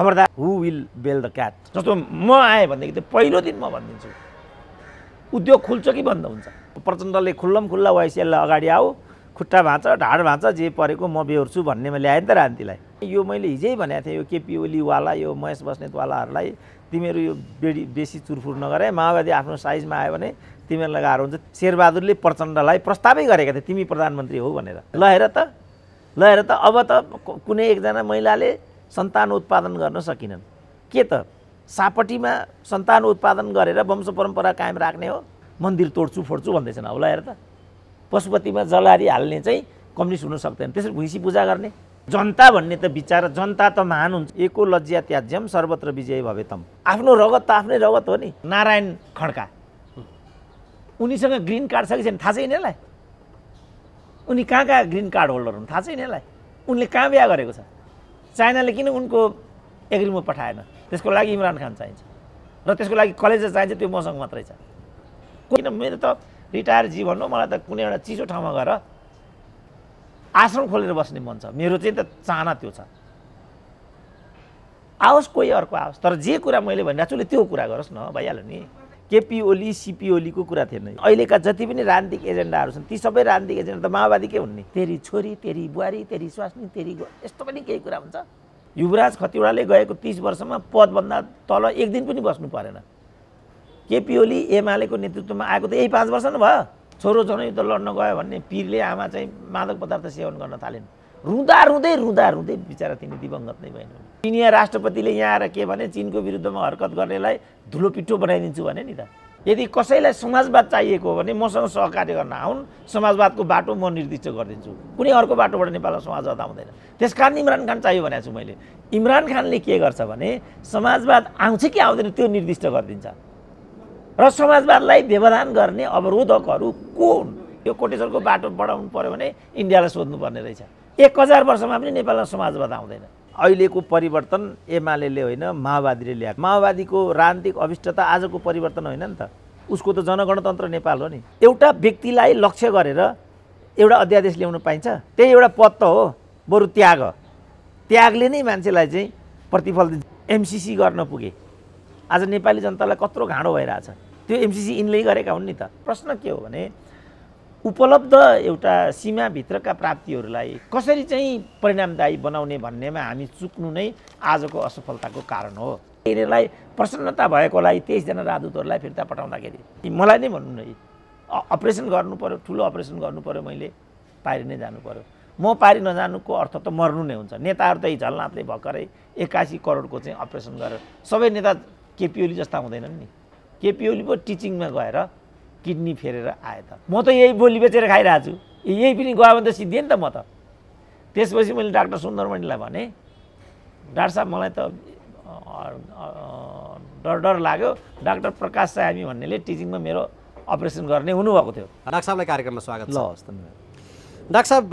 खबरदार who will bell the cat जस्तो म आएँ भनेदेखि त्यो पहिलो दिन म भनिदिन्छु उद्योग खुल्छ कि बन्द हुन्छ प्रचण्डले खुल्लम खुल्ला वाइसिएललाई अगाडि आऊ खुट्टा भाँच ढाड भाँच जे परेको म बेहोर्छु भन्नेमा ल्याएँ नि त रान्तिलाई यो मैले हिजै भनेको थिएँ यो केपी ओलीवाला यो महेश बस्नेतवालाहरूलाई तिमीहरू यो बेडी बेसी चुरफुर नगरे माओवादी आफ्नो साइजमा आयो भने तिमीहरूलाई गाह्रो हुन्छ शेरबहादुरले प्रचण्डलाई प्रस्तावै गरेका थिए तिमी प्रधानमन्त्री हो भनेर ल हेर त ल हेर त अब त कुनै एकजना महिलाले सन्तान उत्पादन गर्न सकिनन् के त सापटीमा सन्तान उत्पादन गरेर वंश परम्परा कायम राख्ने हो मन्दिर तोड्छु फोड्छु भन्दैछन् होला हेर त पशुपतिमा जलारी हाल्ने चाहिँ कम्युनिस्ट हुन सक्दैन त्यसरी भुइँसी पूजा गर्ने जनता भन्ने त विचार जनता त महान हुन्छ एको लज्जा त्याज्यम सर्वत्र विजय भवेतम आफ्नो रगत त आफ्नै रगत हो नि नारायण खड्का उनीसँग ग्रिन कार्ड छ कि छैन थाहा छैन यसलाई उनी कहाँ कहाँ ग्रिन कार्ड होल्डर हुन् थाहा छैन यसलाई उनले कहाँ बिहा गरेको छ चाइनाले किन उनको एग्रिमेन्ट पठाएन त्यसको लागि इमरान खान चाहिन्छ र त्यसको लागि कलेज चाहिन्छ त्यो मसँग मात्रै छ किन मेरो त रिटायर जीवन हो मलाई त कुनै एउटा चिसो ठाउँमा गएर आश्रम खोलेर बस्ने मन छ मेरो चाहिँ त चाहना त्यो छ आओस् कोही अर्को आओस् तर जे कुरा मैले भनिरहेको छु त्यो कुरा गरोस् न भइहाल्यो नि केपी ओली सिपी ओलीको कुरा थिएन अहिलेका जति पनि राजनीतिक एजेन्डाहरू छन् ती सबै राजनीतिक एजेन्डा त माओवादीकै हुन् नि तेरी छोरी तेरी बुहारी तेरी स्वास्नी तेरी यस्तो पनि केही कुरा हुन्छ युवराज खतिवडाले गएको तिस वर्षमा पदभन्दा तल एक दिन पनि बस्नु परेन केपी ओली एमालेको नेतृत्वमा आएको त यही पाँच वर्ष नै भयो छोरो जनयुद्ध लड्न गयो भन्ने पिरले आमा चाहिँ मादक पदार्थ सेवन गर्न थालेन् रुँदा रुँदै रुँदा रुँदै बिचरा तिनी दिवङ्गत नै भएन चिनिया राष्ट्रपतिले यहाँ आएर के भने चिनको विरुद्धमा हरकत गर्नेलाई धुलो पिठो बनाइदिन्छु भने नि त यदि कसैलाई समाजवाद चाहिएको हो भने मसँग सहकार्य गर्न आउन् समाजवादको बाटो म निर्दिष्ट गरिदिन्छु कुनै अर्को बाटोबाट नेपालमा समाजवाद आउँदैन त्यस कारण इमरान खान चाहियो भनेको छु मैले इमरान खानले के गर्छ भने समाजवाद आउँछ कि आउँदैन त्यो निर्दिष्ट गरिदिन्छ र समाजवादलाई व्यवधान गर्ने अवरोधकहरू को हुन् यो कोटेश्वरको बाटो बढाउनु पऱ्यो भने इन्डियालाई सोध्नुपर्ने रहेछ एक हजार वर्षमा पनि नेपालमा समाजवाद आउँदैन अहिलेको परिवर्तन एमाले होइन माओवादीले ल्याएको माओवादीको राजनीतिक अभिष्टता आजको परिवर्तन होइन नि त उसको त जनगणतन्त्र नेपाल हो नि एउटा व्यक्तिलाई लक्ष्य गरेर एउटा अध्यादेश ल्याउन पाइन्छ त्यही एउटा पद हो बरु त्याग त्यागले नै मान्छेलाई चाहिँ प्रतिफल एमसिसी गर्न पुगे आज नेपाली जनतालाई कत्रो घाँडो भइरहेछ त्यो एमसिसी यिनले गरेका हुन् नि त प्रश्न के हो भने उपलब्ध एउटा सीमाभित्रका प्राप्तिहरूलाई कसरी चाहिँ परिणामदायी बनाउने भन्नेमा हामी चुक्नु नै आजको असफलताको कारण हो यिनीहरूलाई प्रसन्नता भएकोलाई तेइसजना राजदूतहरूलाई फिर्ता पठाउँदाखेरि मलाई नै भन्नु न अपरेसन गर्नु पऱ्यो ठुलो अपरेसन गर्नु पऱ्यो मैले पारि नै जानु पऱ्यो म पारि नजानुको अर्थ त मर्नु नै हुन्छ नेताहरू त यी झलनाथले भर्खरै एक्कासी करोडको चाहिँ अपरेसन गरेर सबै नेता केपिओली जस्ता हुँदैनन् नि केपिओली पो टिचिङमा गएर किडनी फेरेर आए त म त यही बोली बेचेर खाइरहेको छु यही पनि गयो भने त सिद्धिएँ नि त म त त्यसपछि मैले डाक्टर सुन्दरमणिलाई भने डाक्टर साहब मलाई त डर डर लाग्यो डाक्टर प्रकाश सामी भन्नेले टिचिङमा मेरो अपरेसन गर्ने हुनुभएको थियो डाक्टर साहबलाई कार्यक्रममा स्वागत ल हस् धन्यवाद डाक्टर साहब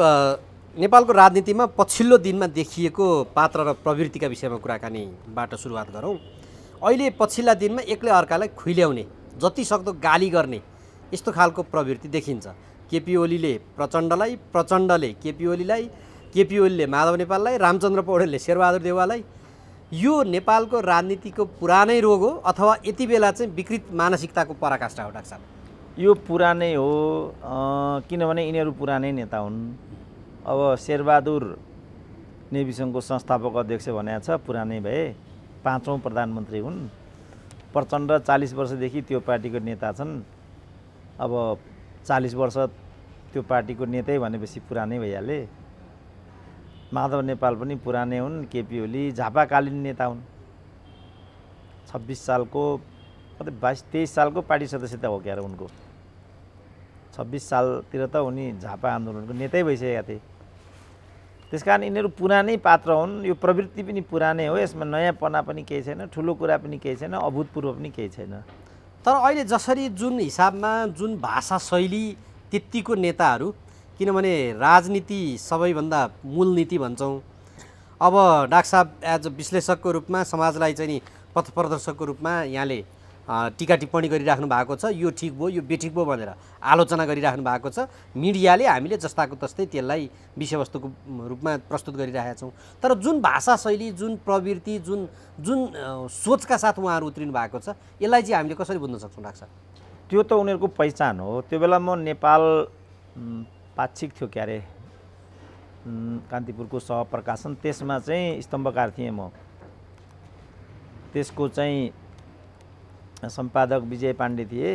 नेपालको राजनीतिमा पछिल्लो दिनमा देखिएको पात्र र प्रवृत्तिका विषयमा कुराकानीबाट सुरुवात गरौँ अहिले पछिल्ला दिनमा एक्लै अर्कालाई खुइल्याउने जति सक्दो गाली गर्ने यस्तो खालको प्रवृत्ति देखिन्छ केपी ओलीले प्रचण्डलाई प्रचण्डले केपी ओलीलाई केपी ओलीले माधव नेपाललाई रामचन्द्र पौडेलले शेरबहादुर देवाललाई यो नेपालको राजनीतिको पुरानै रोग हो अथवा यति बेला चाहिँ विकृत मानसिकताको पराकाष्ठा हो डाक्टर यो पुरानै हो किनभने यिनीहरू पुरानै नेता हुन् अब शेरबहादुर नेवी सङ्घको संस्थापक अध्यक्ष भनेको छ पुरानै भए पाँचौँ प्रधानमन्त्री हुन् प्रचण्ड चालिस वर्षदेखि त्यो पार्टीको नेता छन् अब चालिस वर्ष त्यो पार्टीको नेतै भनेपछि पुरानै भइहाले माधव नेपाल पनि पुरानै हुन् केपी ओली झापाकालीन नेता हुन् छब्बिस सालको कति बाइस तेइस सालको पार्टी सदस्यता हो क्या उनको छब्बिस सालतिर त उनी झापा आन्दोलनको नेतै भइसकेका थिए त्यस कारण यिनीहरू पुरानै पात्र हुन् यो प्रवृत्ति पनि पुरानै हो यसमा नयाँपना पनि केही छैन ठुलो कुरा पनि केही छैन अभूतपूर्व पनि केही छैन तर अहिले जसरी जुन हिसाबमा जुन भाषा शैली त्यत्तिको नेताहरू किनभने राजनीति सबैभन्दा मूल नीति भन्छौँ अब साहब एज अ विश्लेषकको रूपमा समाजलाई चाहिँ नि प्रदर्शकको रूपमा यहाँले टिका टिप्पणी गरिराख्नु भएको छ यो ठिक भयो यो बेठिक भयो भनेर आलोचना गरिराख्नु भएको छ मिडियाले हामीले जस्ताको तस्तै त्यसलाई विषयवस्तुको रूपमा प्रस्तुत गरिरहेका छौँ तर जुन भाषा शैली जुन प्रवृत्ति जुन जुन सोचका साथ उहाँहरू उत्रिनु भएको छ यसलाई चाहिँ हामीले कसरी बुझ्न सक्छौँ लाग्छ त्यो त उनीहरूको पहिचान हो त्यो बेला म नेपाल पाक्षिक थियो क्यारे कान्तिपुरको सहप्रकाशन त्यसमा चाहिँ स्तम्भकार थिएँ म त्यसको चाहिँ सम्पादक विजय पाण्डे थिए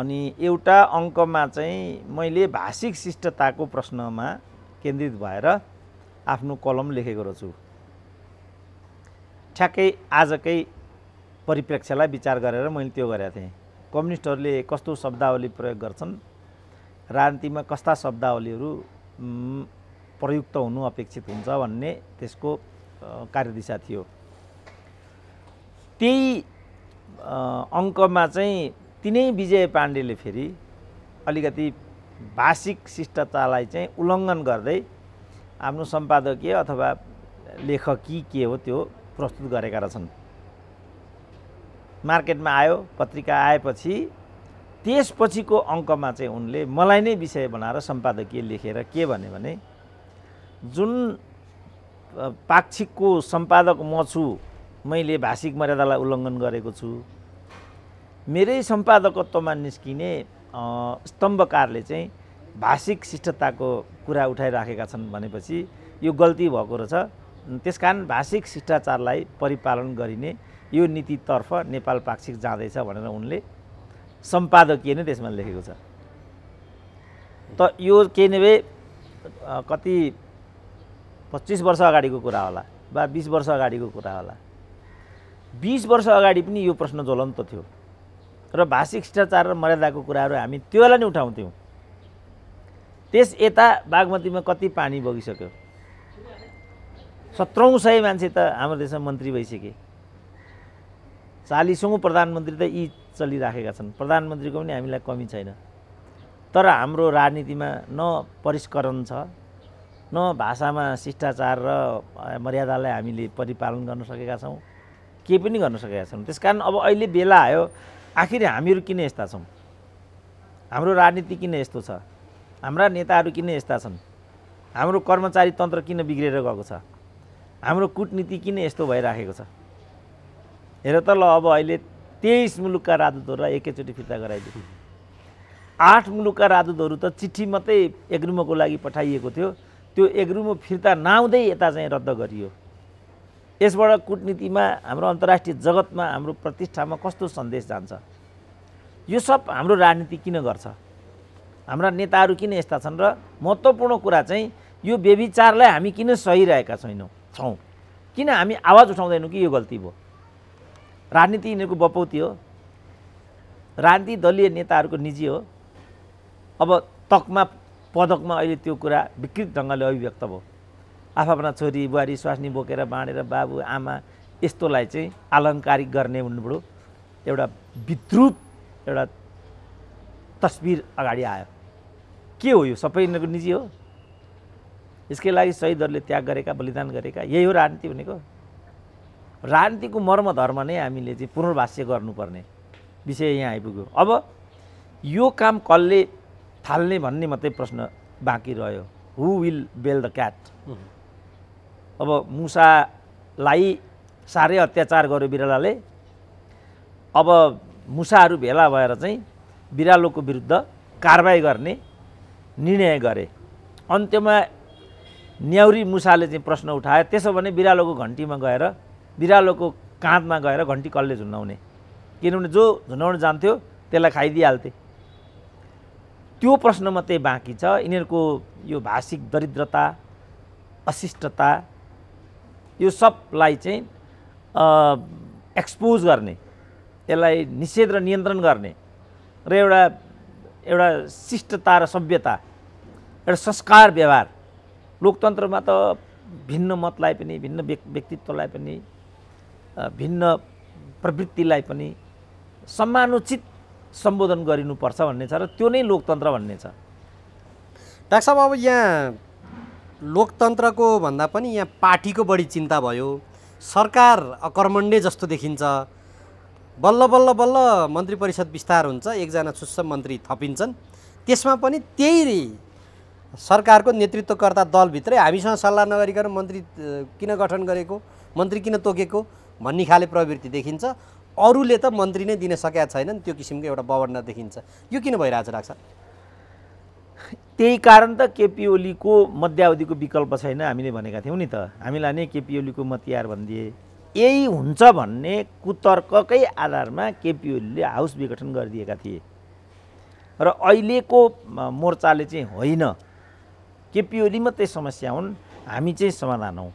अनि एउटा अङ्कमा चाहिँ मैले भाषिक शिष्टताको प्रश्नमा केन्द्रित भएर आफ्नो कलम लेखेको रहेछु ठ्याक्कै आजकै परिप्रेक्ष्यलाई विचार गरेर मैले त्यो गरेको थिएँ कम्युनिस्टहरूले कस्तो शब्दावली प्रयोग गर्छन् राजनीतिमा कस्ता शब्दावलीहरू प्रयुक्त हुनु अपेक्षित हुन्छ भन्ने त्यसको कार्यदिशा थियो त्यही अङ्कमा चाहिँ तिनै विजय पाण्डेले फेरि अलिकति भाषिक शिष्टतालाई चाहिँ उल्लङ्घन गर्दै आफ्नो सम्पादकीय अथवा लेखकी के हो त्यो प्रस्तुत गरेका रहेछन् मार्केटमा आयो पत्रिका आएपछि त्यसपछिको अङ्कमा चाहिँ उनले मलाई नै विषय बनाएर सम्पादकीय लेखेर के भन्यो भने जुन पाक्षिकको सम्पादक म छु मैले भाषिक मर्यादालाई उल्लङ्घन गरेको छु मेरै सम्पादकत्वमा निस्किने स्तम्भकारले चाहिँ भाषिक शिष्टताको कुरा उठाइराखेका छन् भनेपछि यो गल्ती भएको रहेछ त्यसकारण भाषिक शिष्टाचारलाई परिपालन गरिने यो नीतितर्फ नेपाल पाक्षिक जाँदैछ भनेर उनले सम्पादकीय नै त्यसमा लेखेको छ त यो के नै कति पच्चिस वर्ष अगाडिको कुरा होला वा बिस वर्ष अगाडिको कुरा होला बिस वर्ष अगाडि पनि यो प्रश्न ज्वलन्त थियो र भाषिक शिष्टाचार र मर्यादाको कुराहरू हामी त्योलाई नै उठाउँथ्यौँ त्यस यता बागमतीमा कति पानी बगिसक्यो सत्रौँ सय मान्छे त हाम्रो देशमा मन्त्री भइसके चालिसौँ प्रधानमन्त्री त यी चलिराखेका छन् प्रधानमन्त्रीको पनि हामीलाई कमी छैन तर हाम्रो राजनीतिमा न परिष्करण छ न भाषामा शिष्टाचार र मर्यादालाई हामीले परिपालन गर्न सकेका छौँ केही पनि गर्न सकेका छैनौँ त्यस कारण अब अहिले बेला आयो आखिर हामीहरू किन यस्ता छौँ हाम्रो राजनीति किन यस्तो छ हाम्रा नेताहरू किन यस्ता छन् हाम्रो कर्मचारी तन्त्र किन बिग्रेर गएको छ हाम्रो कुटनीति किन यस्तो भइराखेको छ हेर त ल अब अहिले तेइस मुलुकका राजदूतहरूलाई एकैचोटि फिर्ता गराइदियो आठ मुलुकका राजदूतहरू त चिठी मात्रै एग्रुमोको लागि पठाइएको थियो त्यो एग्रुमो फिर्ता नआउँदै यता चाहिँ रद्द गरियो यसबाट कुटनीतिमा हाम्रो अन्तर्राष्ट्रिय जगतमा हाम्रो प्रतिष्ठामा कस्तो सन्देश जान्छ यो सब हाम्रो राजनीति किन गर्छ हाम्रा नेताहरू किन यस्ता छन् र महत्त्वपूर्ण कुरा चाहिँ यो व्यविचारलाई हामी किन सहिरहेका छैनौँ छौँ किन हामी आवाज उठाउँदैनौँ कि यो गल्ती भयो राजनीति यिनीहरूको बपौती हो राजनीति दलीय नेताहरूको निजी हो अब तकमा पदकमा अहिले त्यो कुरा विकृत ढङ्गले अभिव्यक्त भयो आफ्ना छोरी बुहारी स्वास्नी बोकेर बाँडेर बाबु आमा यस्तोलाई चाहिँ आलङ्कारिक गर्ने हुनुबाट एउटा विद्रुप एउटा तस्बिर अगाडि आयो के हो यो सबै यिनीहरूको निजी हो यसकै लागि शहीदहरूले त्याग गरेका बलिदान गरेका यही हो राजनीति भनेको राजनीतिको मर्म धर्म नै हामीले चाहिँ पुनर्भाष्य गर्नुपर्ने विषय यहाँ आइपुग्यो अब यो काम कसले थाल्ने भन्ने मात्रै प्रश्न बाँकी रह्यो who will bell the cat अब मुसालाई साह्रै अत्याचार गर्यो बिरालाले अब मुसाहरू भेला भएर चाहिँ बिरालोको विरुद्ध कारवाही गर्ने निर्णय गरे अन्त्यमा न्याउरी मुसाले चाहिँ प्रश्न उठायो त्यसो भने बिरालोको घन्टीमा गएर बिरालोको काँधमा गएर घन्टी कसले झुन्डाउने किनभने जो झुन्डाउन जान्थ्यो त्यसलाई खाइदिइहाल्थे त्यो प्रश्न मात्रै बाँकी छ यिनीहरूको यो भाषिक दरिद्रता अशिष्टता यो सबलाई चाहिँ एक्सपोज गर्ने यसलाई निषेध र नियन्त्रण गर्ने र एउटा एउटा शिष्टता र सभ्यता एउटा संस्कार व्यवहार लोकतन्त्रमा त भिन्न मतलाई पनि भिन्न व्यक्तित्वलाई पनि भिन्न प्रवृत्तिलाई पनि समानुचित सम्बोधन गरिनुपर्छ भन्ने छ र त्यो नै लोकतन्त्र भन्ने छ डाक्टर साहब अब यहाँ लोकतन्त्रको भन्दा पनि यहाँ पार्टीको बढी चिन्ता भयो सरकार अकर्मण्डे जस्तो देखिन्छ बल्ल बल्ल बल्ल मन्त्री परिषद विस्तार हुन्छ एकजना सुस्म मन्त्री थपिन्छन् त्यसमा पनि त्यही सरकारको नेतृत्वकर्ता दलभित्रै हामीसँग सल्लाह नगरिकन मन्त्री किन गठन गरेको मन्त्री किन तोकेको भन्ने खाले प्रवृत्ति देखिन्छ अरूले त मन्त्री नै दिन सकेका छैनन् त्यो किसिमको एउटा बवन्ना देखिन्छ यो किन भइरहेको छ राख्छ त्यही कारण त केपी ओलीको मध्यावधिको विकल्प छैन हामीले भनेका थियौँ नि त हामीलाई नै केपी ओलीको मतियार भनिदिए यही हुन्छ भन्ने कुतर्ककै आधारमा केपी ओलीले हाउस विघटन गरिदिएका थिए र अहिलेको मोर्चाले चाहिँ होइन केपी ओली मात्रै समस्या हुन् हामी चाहिँ समाधान हौँ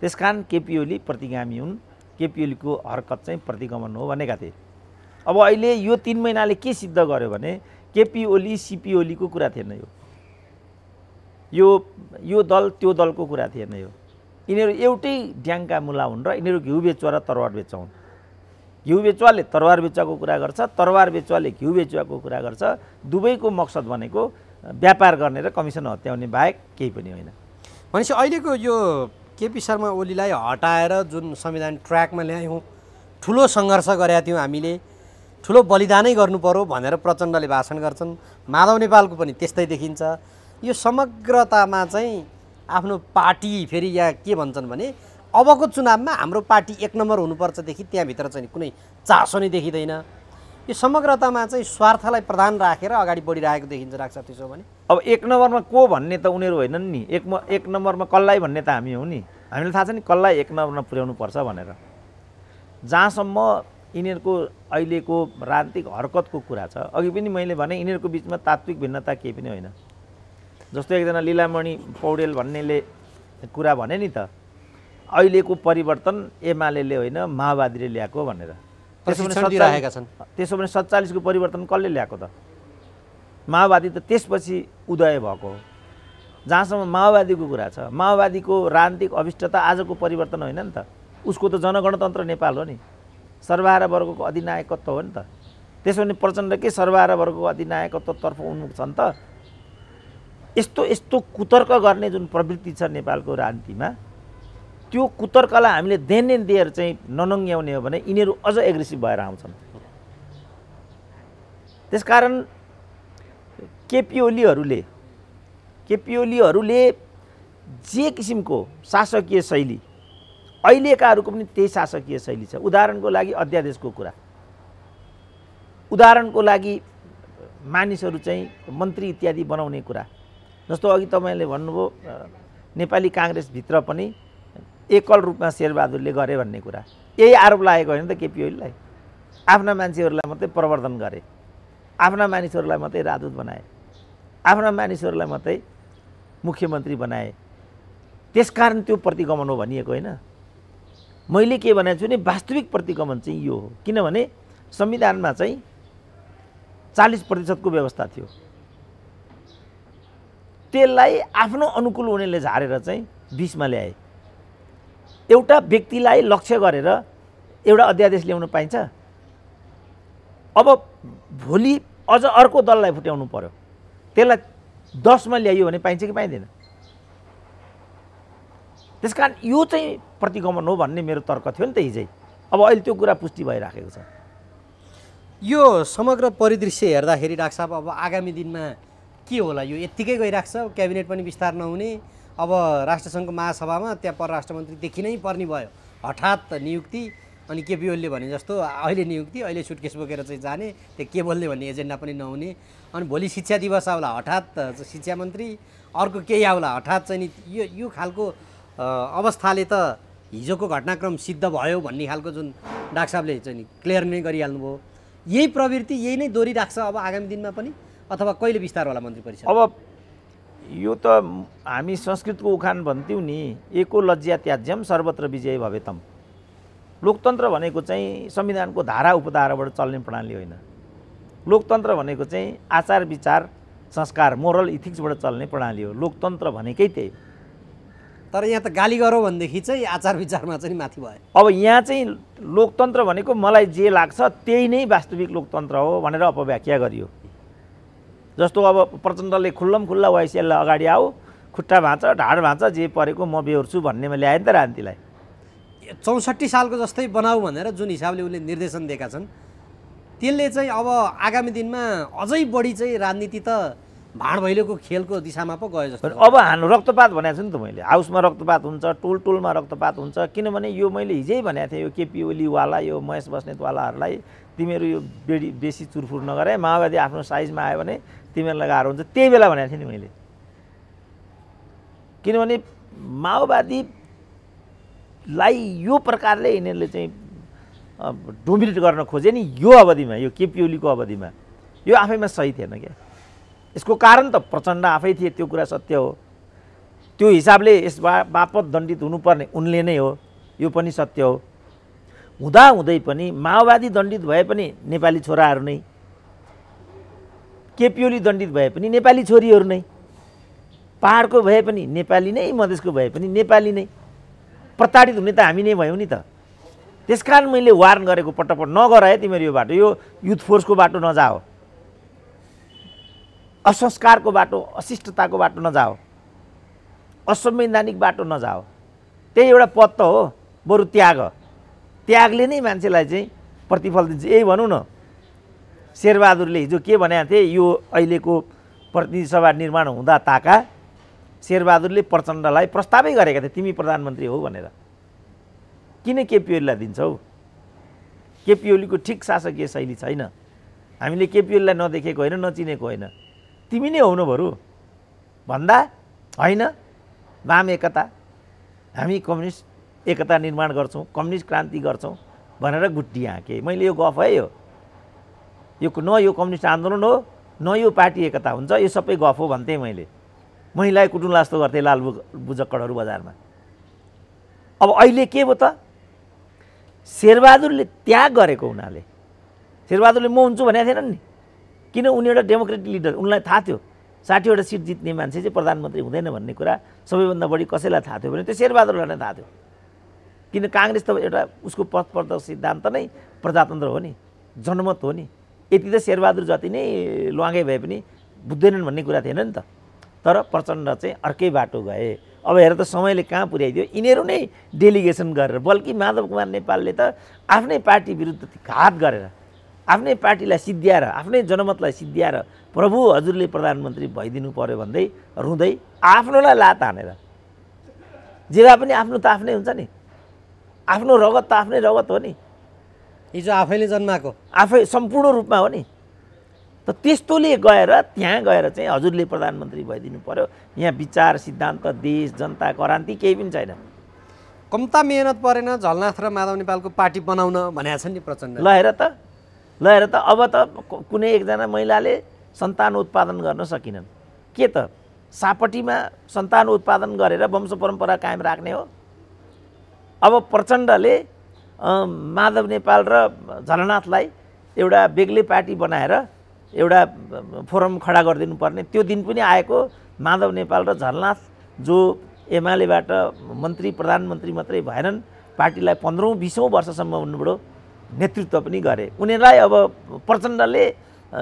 त्यस कारण केपी ओली प्रतिगामी हुन् केपी ओलीको हरकत चाहिँ प्रतिगमन हो भनेका थिए अब अहिले यो तिन महिनाले के सिद्ध गर्यो भने केपी ओली सिपी कुरा थिएन यो यो यो दल त्यो दलको कुरा थिएन यो यिनीहरू एउटै ड्याङका मुला हुन् र यिनीहरू घिउ बेचुवा र तरवार बेच्चा हुन् घिउ बेचुवाले तरवार बेचुवाको कुरा गर्छ तरवार बेचुवाले घिउ बेचुवाको कुरा गर्छ दुवैको मकसद भनेको व्यापार गर्ने र कमिसन हत्याउने बाहेक केही पनि होइन भनेपछि अहिलेको यो केपी शर्मा ओलीलाई हटाएर जुन संविधान ट्र्याकमा ल्यायौँ ठुलो सङ्घर्ष गरेका थियौँ हामीले ठुलो बलिदानै गर्नु भनेर प्रचण्डले भाषण गर्छन् माधव नेपालको पनि त्यस्तै देखिन्छ यो समग्रतामा चाहिँ आफ्नो पार्टी फेरि यहाँ के भन्छन् भने अबको चुनावमा हाम्रो पार्टी एक नम्बर हुनुपर्छदेखि त्यहाँभित्र चाहिँ कुनै चासो नै देखिँदैन यो समग्रतामा चाहिँ स्वार्थलाई प्रधान राखेर अगाडि बढिरहेको देखिन्छ राख्छ त्यसो भने अब एक नम्बरमा को भन्ने त उनीहरू होइनन् नि एक एक नम्बरमा कसलाई भन्ने त हामी हौ नि हामीलाई थाहा छ नि कसलाई एक नम्बरमा पुर्याउनु पर्छ भनेर जहाँसम्म यिनीहरूको अहिलेको राजनीतिक हरकतको कुरा छ अघि पनि मैले भने यिनीहरूको बिचमा तात्विक भिन्नता केही पनि होइन जस्तो एकजना लीलामणि पौडेल भन्नेले कुरा भने नि त अहिलेको परिवर्तन एमाले होइन माओवादीले ल्याएको भनेर त्यसो भने त्यसो भने सत्तालिसको परिवर्तन कसले ल्याएको त माओवादी त त्यसपछि उदय भएको हो जहाँसम्म माओवादीको कुरा छ माओवादीको राजनीतिक अभिष्टता आजको परिवर्तन होइन नि त उसको त जनगणतन्त्र नेपाल हो नि सर्वहारा वर्गको अधिनायकत्व हो नि त त्यसो भने प्रचण्डकै सर्वहारा वर्गको अधिनायकत्वतर्फ उन्मुख छन् त यस्तो यस्तो कुतर्क गर्ने जुन प्रवृत्ति छ नेपालको राजनीतिमा त्यो कुतर्कलाई हामीले देन दिएर चाहिँ ननङ्ग्याउने हो भने यिनीहरू अझ एग्रेसिभ भएर आउँछन् त्यसकारण केपिओलीहरूले केपिओलीहरूले जे किसिमको शासकीय शैली अहिलेकाहरूको पनि त्यही शासकीय शैली छ उदाहरणको लागि अध्यादेशको कुरा उदाहरणको लागि मानिसहरू चाहिँ मन्त्री इत्यादि बनाउने कुरा जस्तो अघि तपाईँले भन्नुभयो नेपाली काङ्ग्रेसभित्र पनि एकल रूपमा शेरबहादुरले गरे भन्ने कुरा यही आरोप लागेको होइन त केपी ओलीलाई आफ्ना मान्छेहरूलाई मात्रै प्रवर्धन गरे आफ्ना मानिसहरूलाई मात्रै राजदूत बनाए आफ्ना मानिसहरूलाई मात्रै मुख्यमन्त्री बनाए त्यसकारण त्यो प्रतिगमन हो भनिएको होइन मैले के भनेको छु भने वास्तविक प्रतिगमन चाहिँ यो हो किनभने संविधानमा चाहिँ चालिस प्रतिशतको व्यवस्था थियो त्यसलाई आफ्नो अनुकूल हुनेले झारेर चाहिँ बिचमा ल्याए एउटा व्यक्तिलाई लक्ष्य गरेर एउटा अध्यादेश ल्याउन पाइन्छ अब भोलि अझ अर्को दललाई फुट्याउनु पर्यो त्यसलाई दसमा ल्याइयो भने पाइन्छ कि पाइँदैन त्यस कारण यो चाहिँ प्रतिगमन हो भन्ने मेरो तर्क थियो नि त हिजै अब अहिले त्यो कुरा पुष्टि भइराखेको छ यो समग्र परिदृश्य हेर्दाखेरि डाक्टर साहब अब आगामी दिनमा के होला यो यत्तिकै गइरहेको छ क्याबिनेट पनि विस्तार नहुने अब राष्ट्रसङ्घको महासभामा त्यहाँ परराष्ट्र मन्त्री नै पर्ने भयो हठात नियुक्ति अनि के बिओलले भने जस्तो अहिले नियुक्ति अहिले सुटकेस बोकेर चाहिँ जाने त्यो बोल्ने भन्ने एजेन्डा पनि नहुने अनि भोलि शिक्षा दिवस आउला हठात शिक्षा मन्त्री अर्को केही आउला हठात चाहिँ नि यो यो खालको अवस्थाले त हिजोको घटनाक्रम सिद्ध भयो भन्ने खालको जुन डाक्टर साहबले चाहिँ नि क्लियर नै गरिहाल्नुभयो यही प्रवृत्ति यही नै दोहोरिराख्छ अब आगामी दिनमा पनि अथवा कहिले विस्तार होला मन्त्री परिषद अब यो त हामी संस्कृतको उखान भन्थ्यौँ नि एको लज्जा त्याज्यम सर्वत्र विजय भवेतम लोकतन्त्र भनेको चाहिँ संविधानको धारा उपधाराबाट चल्ने प्रणाली होइन लोकतन्त्र भनेको चाहिँ आचार विचार संस्कार मोरल इथिक्सबाट चल्ने प्रणाली हो लोकतन्त्र भनेकै त्यही तर यहाँ त गाली गरौँ भनेदेखि चाहिँ आचार विचारमा चाहिँ माथि भयो अब यहाँ चाहिँ लोकतन्त्र भनेको मलाई जे लाग्छ त्यही नै वास्तविक लोकतन्त्र हो भनेर अपव्याख्या गरियो जस्तो अब प्रचण्डले खुल्लम खुल्ला वाइसिएललाई अगाडि आऊ खुट्टा भाँच ढाड भाँच जे परेको म बेहोर्छु भन्नेमा ल्याएँ नि त रान्तिलाई चौसठी सालको जस्तै बनाऊ भनेर जुन हिसाबले उसले निर्देशन दिएका छन् त्यसले चाहिँ अब आगामी दिनमा अझै बढी चाहिँ राजनीति त भाँड भैलोको खेलको दिशामा पो गयो जस्तो अब हाम्रो रक्तपात भनेको छु नि त मैले हाउसमा रक्तपात हुन्छ टोल टोलमा रक्तपात हुन्छ किनभने यो मैले हिजै भनेको थिएँ यो केपी ओलीवाला यो महेश बस्नेतवालाहरूलाई तिमीहरू यो बेडी बेसी चुरफुर नगरे माओवादी आफ्नो साइजमा आयो भने तिमीहरूलाई गाह्रो हुन्छ त्यही बेला भनेको थिएँ नि मैले किनभने माओवादीलाई यो प्रकारले यिनीहरूले चाहिँ डोमिनेट गर्न खोजे नि यो अवधिमा यो केपिओलीको अवधिमा यो आफैमा सही थिएन क्या यसको कारण त प्रचण्ड आफै थिए त्यो कुरा सत्य हो त्यो हिसाबले यस बा बापत दण्डित हुनुपर्ने उनले नै हो यो पनि सत्य हो हुँदाहुँदै पनि माओवादी दण्डित भए पनि नेपाली छोराहरू नै केपिओली दण्डित भए पनि नेपाली छोरीहरू नै पाहाडको भए पनि नेपाली नै मधेसको भए पनि नेपाली नै प्रताडित हुने त हामी नै भयौँ नि त त्यसकारण मैले वार्न गरेको पटपट नगर है तिमीहरू यो बाटो यो युथ फोर्सको बाटो नजाओ असंस्कारको बाटो अशिष्टताको बाटो नजाओ असंवैधानिक बाटो नजाओ त्यही एउटा पद हो बरु त्याग त्यागले नै मान्छेलाई चाहिँ प्रतिफल दिन्छ यही भनौँ न शेरबहादुरले हिजो के भनेको थिए यो अहिलेको प्रतिनिधि सभा निर्माण हुँदा ताका शेरबहादुरले प्रचण्डलाई प्रस्तावै गरेका थिए तिमी प्रधानमन्त्री हो भनेर किन केपिओलीलाई दिन्छौ केपिओलीको ठिक शासकीय शैली छैन हामीले केपिओलीलाई नदेखेको होइन नचिनेको होइन तिमी नै हुनु बरु भन्दा होइन वाम एकता हामी कम्युनिस्ट एकता निर्माण गर्छौँ कम्युनिस्ट क्रान्ति गर्छौँ भनेर गुट्टी हाँकेँ मैले यो गफ है यो यो न यो कम्युनिस्ट आन्दोलन हो न यो पार्टी एकता हुन्छ यो सबै गफ हो भन्थेँ मैले महिलाए कुटुङ्ला जस्तो गर्थेँ लाल बुजक्कडहरू बजारमा अब अहिले के भयो त शेरबहादुरले त्याग गरेको हुनाले शेरबहादुरले म हुन्छु भनेको थिएनन् नि किन उनी एउटा डेमोक्रेटिक लिडर उनलाई थाहा थियो साठीवटा सिट जित्ने मान्छे चाहिँ प्रधानमन्त्री हुँदैन भन्ने कुरा सबैभन्दा बढी कसैलाई थाहा थियो भने त्यो शेरबहादुरलाई नै थाहा थियो किन काङ्ग्रेस त एउटा उसको पथप्रद सिद्धान्त नै प्रजातन्त्र हो नि जनमत हो नि यति त शेरबहादुर जति नै ल्वाङ्गे भए पनि बुझ्दैनन् भन्ने कुरा थिएन नि त तर प्रचण्ड चाहिँ अर्कै बाटो गए अब हेर त समयले कहाँ पुर्याइदियो यिनीहरू नै डेलिगेसन गरेर बल्कि माधव कुमार नेपालले त आफ्नै पार्टी विरुद्ध घात गरेर आफ्नै पार्टीलाई सिद्ध्याएर आफ्नै जनमतलाई सिद्ध्याएर प्रभु हजुरले प्रधानमन्त्री भइदिनु पऱ्यो भन्दै रुँदै आफ्नोलाई लात हानेर जे भए पनि आफ्नो त आफ्नै हुन्छ नि आफ्नो रगत त आफ्नै रगत हो नि हिजो आफैले जन्माएको आफै सम्पूर्ण रूपमा हो नि त त्यस्तोले गएर त्यहाँ गएर चाहिँ हजुरले प्रधानमन्त्री भइदिनु पऱ्यो यहाँ विचार सिद्धान्त देश जनता करान्ति केही पनि छैन कम्ता मेहनत परेन झलनाथ र माधव नेपालको पार्टी बनाउन भनेको छ नि प्रचण्ड ल हेर त ल हेर त अब त कुनै एकजना महिलाले सन्तान उत्पादन गर्न सकिनन् के त सापटीमा सन्तान उत्पादन गरेर वंश परम्परा कायम राख्ने हो अब प्रचण्डले माधव नेपाल र झलनाथलाई एउटा बेग्लै पार्टी बनाएर एउटा फोरम खडा गरिदिनु पर्ने त्यो दिन पनि आएको माधव नेपाल र झलनाथ जो एमालेबाट मन्त्री प्रधानमन्त्री मात्रै भएनन् पार्टीलाई पन्ध्रौँ बिसौँ वर्षसम्म हुनुभयो नेतृत्व पनि गरे उनीहरूलाई अब प्रचण्डले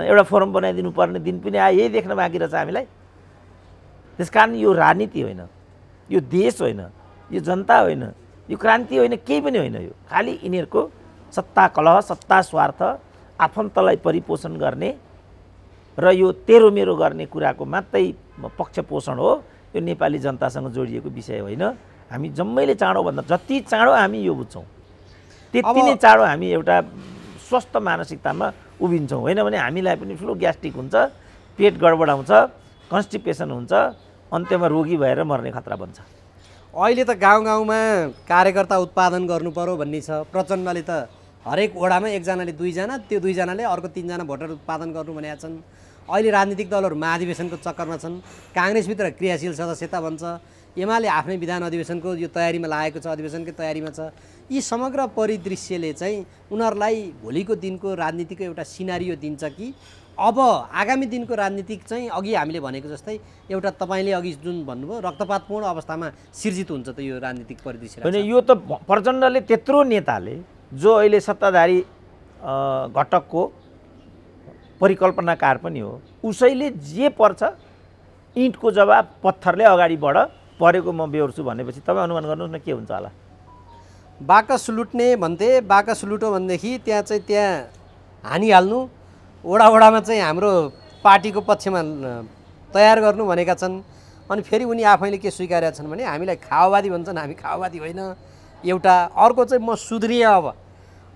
एउटा फोरम बनाइदिनु पर्ने दिन पनि आयो यही देख्न बाँकी रहेछ हामीलाई त्यस कारण यो राजनीति होइन यो देश होइन यो जनता होइन यो क्रान्ति होइन केही पनि होइन यो खालि यिनीहरूको सत्ता कलह सत्ता स्वार्थ आफन्तलाई परिपोषण गर्ने र यो तेरो मेरो गर्ने कुराको मात्रै पक्षपोषण हो यो नेपाली जनतासँग जोडिएको विषय होइन हामी जम्मैले भन्दा जति चाँडो हामी यो बुझ्छौँ त्यति नै चाँडो हामी एउटा स्वस्थ मानसिकतामा उभिन्छौँ होइन भने हामीलाई पनि ठुलो ग्यास्ट्रिक हुन्छ पेट गडबड आउँछ कन्स्टिपेसन हुन्छ अन्त्यमा रोगी भएर मर्ने खतरा बन्छ अहिले त गाउँ गाउँमा कार्यकर्ता उत्पादन गर्नु पर्यो भन्ने छ प्रचण्डले त हरेक वडामा एकजनाले दुईजना त्यो दुईजनाले अर्को तिनजना भोटर उत्पादन गर्नु भनेका छन् अहिले राजनीतिक दलहरू महाधिवेशनको चक्करमा छन् काङ्ग्रेसभित्र क्रियाशील सदस्यता भन्छ एमाले आफ्नै विधान अधिवेशनको यो तयारीमा लागेको छ अधिवेशनकै तयारीमा छ यी समग्र परिदृश्यले चाहिँ उनीहरूलाई भोलिको दिनको राजनीतिको एउटा सिनारियो दिन्छ कि अब आगामी दिनको राजनीतिक चाहिँ अघि हामीले भनेको जस्तै एउटा तपाईँले अघि जुन भन्नुभयो रक्तपातपूर्ण अवस्थामा सिर्जित हुन्छ त यो राजनीतिक परिदृश्य होइन यो त प्रचण्डले त्यत्रो नेताले जो अहिले सत्ताधारी घटकको परिकल्पनाकार पनि हो उसैले जे पर्छ इँटको जवाब पत्थरले अगाडि बढ परेको म बेहोर्छु भनेपछि तपाईँ अनुमान गर्नुहोस् न के हुन्छ होला बाकस लुट्ने भन्थे बाकस लुट्यो भनेदेखि त्यहाँ चाहिँ त्यहाँ हानिहाल्नु वडामा चाहिँ हाम्रो पार्टीको पक्षमा तयार गर्नु भनेका छन् अनि फेरि उनी आफैले के स्वीकारेका छन् भने हामीलाई खाओवादी भन्छन् हामी खाओवादी होइन एउटा अर्को चाहिँ म सुध्रिएँ अब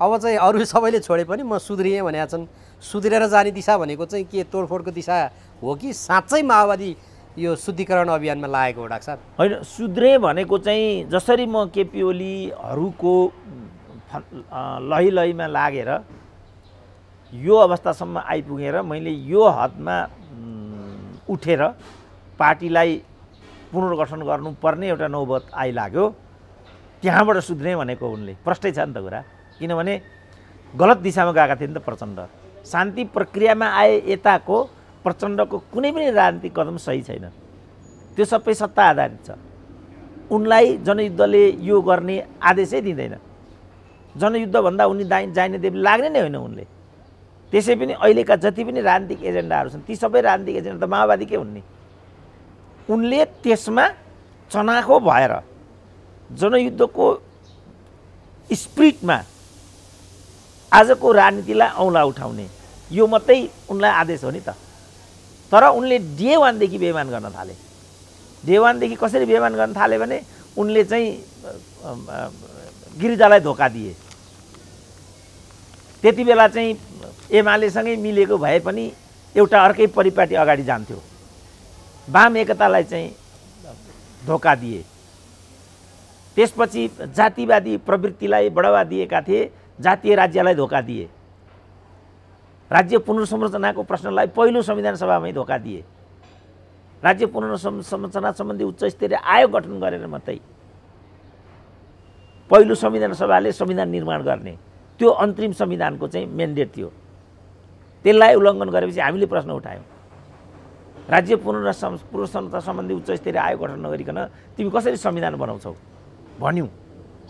अब चाहिँ अरू सबैले छोडे पनि म सुध्रिएँ भनेका छन् सुध्रेर जाने दिशा भनेको चाहिँ के तोडफोडको दिशा हो कि साँच्चै माओवादी यो शुद्धिकरण अभियानमा लागेको हो डाक्टर साहब होइन सुध्रे भनेको चाहिँ जसरी म केपी ओलीहरूको लही लहीमा लागेर यो अवस्थासम्म आइपुगेर मैले यो हदमा उठेर पार्टीलाई पुनर्गठन गर्नुपर्ने एउटा नौबत आइलाग्यो त्यहाँबाट सुध्रे भनेको उनले प्रष्टै छ नि त कुरा किनभने गलत दिशामा गएका थिए नि त प्रचण्ड शान्ति प्रक्रियामा आए यताको प्रचण्डको कुनै पनि राजनीतिक कदम सही छैन त्यो सबै सत्ता आधारित छ उनलाई जनयुद्धले यो गर्ने आदेशै दिँदैन जनयुद्धभन्दा उनी दाइ जाइने देवी लाग्ने नै होइन उनले त्यसै पनि अहिलेका जति पनि राजनीतिक एजेन्डाहरू छन् ती सबै राजनीतिक एजेन्डा त माओवादीकै हुन् नि उनले त्यसमा चनाखो भएर जनयुद्धको स्प्रिटमा आजको राजनीतिलाई औँला उठाउने यो मात्रै उनलाई आदेश हो नि त तर उनले डे वानदेखि बेमान गर्न थाले डे वानदेखि कसरी बेमान गर्न थाले भने उनले चाहिँ गिरिजालाई धोका दिए त्यति बेला चाहिँ एमालेसँगै मिलेको भए पनि एउटा अर्कै परिपाटी अगाडि जान्थ्यो वाम एकतालाई चाहिँ धोका दिए त्यसपछि जातिवादी प्रवृत्तिलाई बढावा दिएका थिए जातीय राज्यलाई धोका दिए राज्य पुनर्संरचनाको प्रश्नलाई पहिलो संविधान सभामै धोका दिए राज्य पुनर्संरचना सम्बन्धी उच्च स्तरीय आयोग गठन गरेर मात्रै पहिलो संविधान सभाले संविधान निर्माण गर्ने त्यो अन्तरिम संविधानको चाहिँ मेन्डेट थियो त्यसलाई उल्लङ्घन गरेपछि हामीले प्रश्न उठायौँ राज्य पुनर्सं पुनर्संरचना सम्बन्धी उच्च स्तरीय आयोग गठन नगरिकन तिमी कसरी संविधान बनाउँछौ भन्यौँ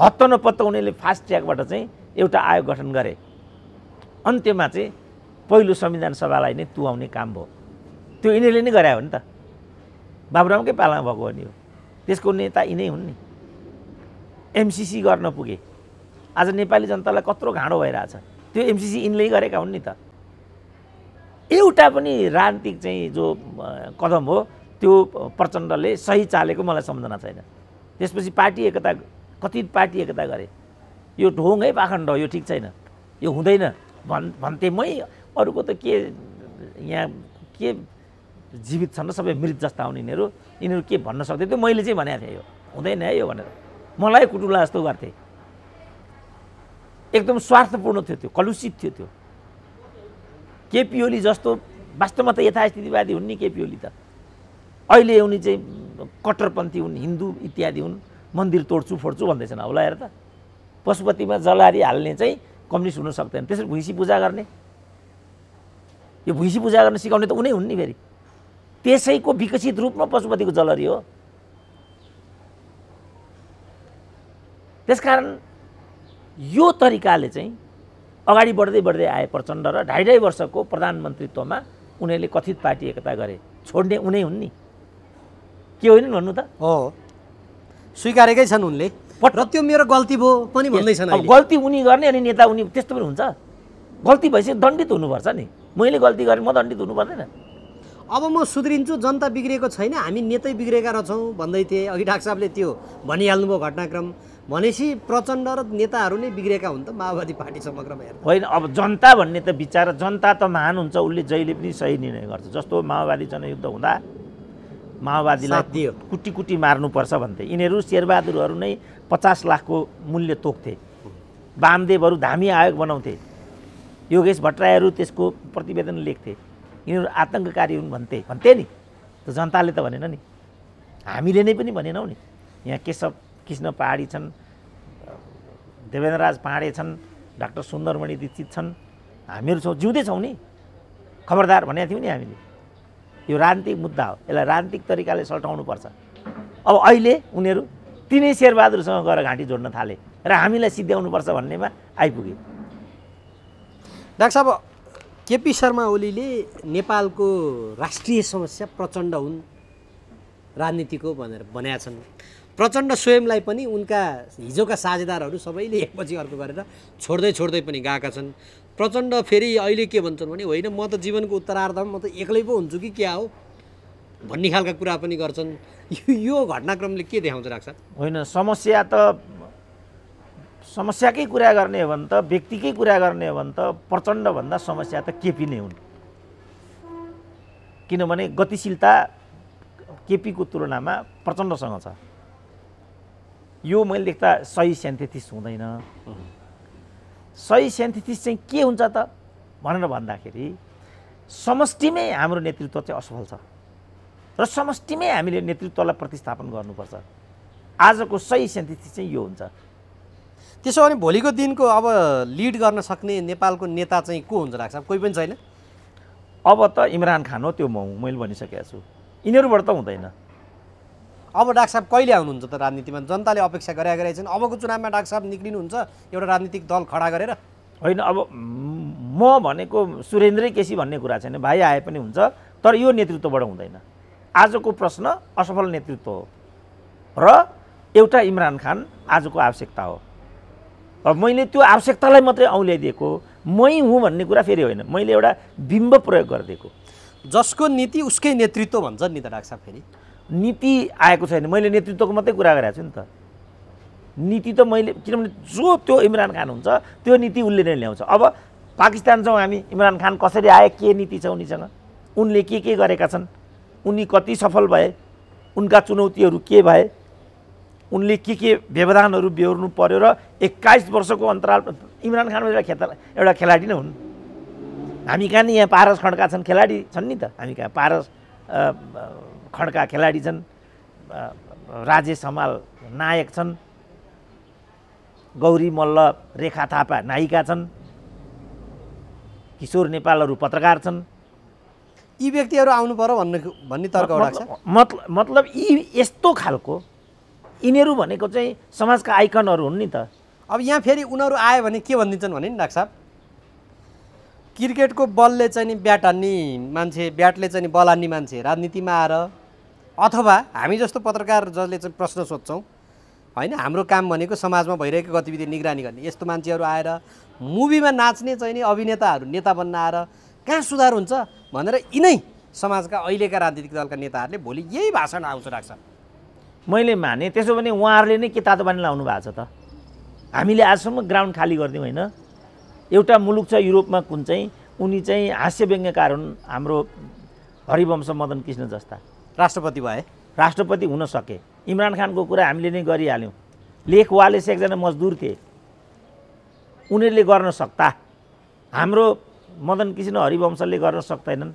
हत्त नपत्त उनीहरूले फास्ट ट्र्याकबाट चाहिँ एउटा आयोग गठन गरे अन्त्यमा चाहिँ पहिलो संविधान सभालाई नै तुहाउने काम भयो त्यो यिनीहरूले नै गरायो हो नि त बाबुरामकै पालामा भएको हो नि हो त्यसको नेता यिनै हुन् नि एमसिसी गर्न पुगे आज नेपाली जनतालाई कत्रो घाँडो भइरहेछ त्यो एमसिसी यिनले गरेका हुन् नि त एउटा पनि राजनीतिक चाहिँ जो कदम हो त्यो प्रचण्डले सही चालेको मलाई सम्झना छैन त्यसपछि पार्टी एकता कति पार्टी एकता गरे यो ढोङ है पाखण्ड यो ठिक छैन यो हुँदैन भन् मै अरूको त के यहाँ के जीवित छन् र सबै मृत जस्ता आउने यिनीहरू यिनीहरू के भन्न सक्थे त्यो मैले चाहिँ भनेको थिएँ यो हुँदैन है यो भनेर मलाई कुटुला जस्तो गर्थे एकदम स्वार्थपूर्ण थियो त्यो कलुषित थियो त्यो केपी ओली जस्तो वास्तवमा त यथास्थितिवादी हुन् नि केपी ओली त अहिले उनी चाहिँ कट्टरपन्थी हुन् हिन्दू इत्यादि हुन् मन्दिर तोड्छु फोड्छु भन्दैछन् होला हेर त पशुपतिमा जलारी हाल्ने चाहिँ कम्युनिस्ट हुन सक्दैन त्यसरी भुइँसी पूजा गर्ने यो भुइँसी पूजा गर्न सिकाउने त उनी हुन् नि फेरि त्यसैको विकसित रूपमा पशुपतिको जलरी हो त्यसकारण यो तरिकाले चाहिँ अगाडि बढ्दै बढ्दै आए प्रचण्ड र ढाई ढाई वर्षको प्रधानमन्त्रीत्वमा उनीहरूले कथित पार्टी एकता गरे छोड्ने उनै हुन् नि के नि भन्नु त हो स्वीकारेकै छन् उनले र त्यो मेरो गल्ती भयो पनि भन्दैछन् गल्ती उनी गर्ने अनि नेता उनी त्यस्तो पनि हुन्छ गल्ती भएपछि दण्डित हुनुपर्छ नि मैले गल्ती गरेँ म दण्डित हुनु पर्दैन अब म सुध्रिन्छु जनता बिग्रेको छैन हामी नेतै बिग्रेका रहेछौँ भन्दै थिएँ अघि डाक्टर साहबले त्यो भनिहाल्नुभयो घटनाक्रम भनेपछि प्रचण्ड र नै बिग्रेका हुन् त माओवादी पार्टी समग्रमा हेर्नु होइन अब जनता भन्ने त विचार जनता त महान हुन्छ उसले जहिले पनि सही निर्णय गर्छ जस्तो माओवादी जनयुद्ध हुँदा माओवादीलाई दियो कुटी कुटी मार्नुपर्छ भन्थे यिनीहरू शेरबहादुरहरू नै पचास लाखको मूल्य तोक्थे वामदेवहरू धामी आयोग बनाउँथे योगेश भट्टराईहरू त्यसको प्रतिवेदन लेख्थे यिनीहरू आतङ्ककारी हुन् भन्थे भन्थे नि त जनताले त भनेन नि हामीले नै पनि भनेनौँ नि यहाँ केशव कृष्ण पहाडी छन् देवेन्द्रराज पाँडे छन् डाक्टर सुन्दरमणि दीक्षित छन् हामीहरू छौँ जिउँदैछौँ नि खबरदार भनेको थियौँ नि हामीले यो राजनीतिक मुद्दा हो यसलाई राजनीतिक तरिकाले सल्टाउनु पर्छ अब अहिले उनीहरू तिनै शेरबहादुरसँग गएर घाँटी जोड्न थाले र हामीलाई सिद्ध्याउनुपर्छ भन्नेमा आइपुगे डाक्टर साहब केपी शर्मा ओलीले नेपालको राष्ट्रिय समस्या प्रचण्ड हुन् राजनीतिको भनेर बनाएका छन् प्रचण्ड स्वयंलाई पनि उनका हिजोका साझेदारहरू सबैले एकपछि अर्को गरेर छोड्दै छोड्दै पनि गएका छन् प्रचण्ड फेरि अहिले के भन्छन् भने होइन म त जीवनको उत्तरार्धमा म त एक्लै पो हुन्छु कि क्या हो भन्ने खालका कुरा पनि गर्छन् यो घटनाक्रमले के देखाउँछ राख्छ होइन समस्या त समस्याकै कुरा गर्ने हो भने त व्यक्तिकै कुरा गर्ने हो भने त प्रचण्डभन्दा समस्या त केपी नै हुन् किनभने गतिशीलता केपीको तुलनामा प्रचण्डसँग छ यो मैले लेख्दा सही सेन्थेथिस हुँदैन सही सेन्थेथिस चाहिँ के हुन्छ त भनेर भन्दाखेरि समष्टिमै हाम्रो नेतृत्व चाहिँ असफल छ र समष्टिमै हामीले नेतृत्वलाई प्रतिस्थापन गर्नुपर्छ आजको सही सेन्थेथिस चाहिँ यो हुन्छ त्यसो भने भोलिको दिनको अब लिड गर्न सक्ने नेपालको नेता चाहिँ को हुन्छ लाग्छ कोही पनि छैन अब त इमरान खान हो त्यो मैले भनिसकेको छु यिनीहरूबाट त हुँदैन अब डाक्टर साहब कहिले आउनुहुन्छ त राजनीतिमा जनताले अपेक्षा गरे छन् अबको चुनावमा डाक्टर साहब निक्लिनुहुन्छ एउटा राजनीतिक दल खडा गरेर होइन अब म भनेको सुरेन्द्रै केसी भन्ने कुरा छैन भाइ आए पनि हुन्छ तर यो नेतृत्वबाट हुँदैन आजको प्रश्न असफल नेतृत्व हो र एउटा इमरान खान आजको आवश्यकता हो अब मैले त्यो आवश्यकतालाई मात्रै औल्याइदिएको मै हुँ भन्ने कुरा फेरि होइन मैले एउटा बिम्ब प्रयोग गरिदिएको जसको नीति उसकै नेतृत्व भन्छ नि त डाक्टर फेरि नीति आएको छैन मैले नेतृत्वको मात्रै कुरा गरेको छु नि त नीति त मैले किनभने जो त्यो इमरान खान हुन्छ त्यो नीति उसले नै ल्याउँछ अब पाकिस्तान छौँ हामी इमरान खान कसरी आए के नीति छ उनीसँग उनले के के गरेका छन् उनी कति सफल भए उनका चुनौतीहरू के भए उनले के के व्यवधानहरू बेहोर्नु पर्यो र एक्काइस वर्षको अन्तराल इमरान खान एउटा खेता एउटा खेलाडी नै हुन् हामी कहाँ नि यहाँ पारस खड्का छन् खेलाडी छन् नि त हामी कहाँ पारस खड्का खेलाडी छन् राजेश हमाल नायक छन् गौरी मल्ल रेखा थापा नायिका छन् किशोर नेपालहरू पत्रकार छन् यी व्यक्तिहरू आउनु पर्यो भन्ने भन्ने तर्क मतलब मतलब यी यस्तो खालको यिनीहरू भनेको चाहिँ समाजका आइकनहरू हुन् नि त अब यहाँ फेरि उनीहरू आयो भने के भनिदिन्छन् भने नि डाक्टर साहब क्रिकेटको बलले चाहिँ नि ब्याट हान्ने मान्छे ब्याटले चाहिँ नि बल हान्ने मान्छे राजनीतिमा आएर अथवा हामी जस्तो पत्रकार जसले चाहिँ प्रश्न सोध्छौँ होइन हाम्रो काम भनेको समाजमा भइरहेको गतिविधि निगरानी गर्ने यस्तो मान्छेहरू आएर मुभीमा नाच्ने चाहिँ नि अभिनेताहरू नेता बन्न आएर कहाँ सुधार हुन्छ भनेर यिनै समाजका अहिलेका राजनीतिक दलका नेताहरूले भोलि यही भाषण आउँछ राख्छ मैले माने त्यसो भने उहाँहरूले नै के तातो पानी लाउनु भएको छ त हामीले आजसम्म ग्राउन्ड खाली गरिदिउँ होइन एउटा मुलुक छ युरोपमा कुन चाहिँ उनी चाहिँ हास्य व्यङ्ग्यकार हुन् हाम्रो हरिवंश मदन कृष्ण जस्ता राष्ट्रपति भए राष्ट्रपति हुन सके इमरान खानको कुरा हामीले नै गरिहाल्यौँ लेख वालेस एकजना मजदुर थिए उनीहरूले गर्न सक्दा हाम्रो मदन कृष्ण हरिवंशले गर्न सक्दैनन्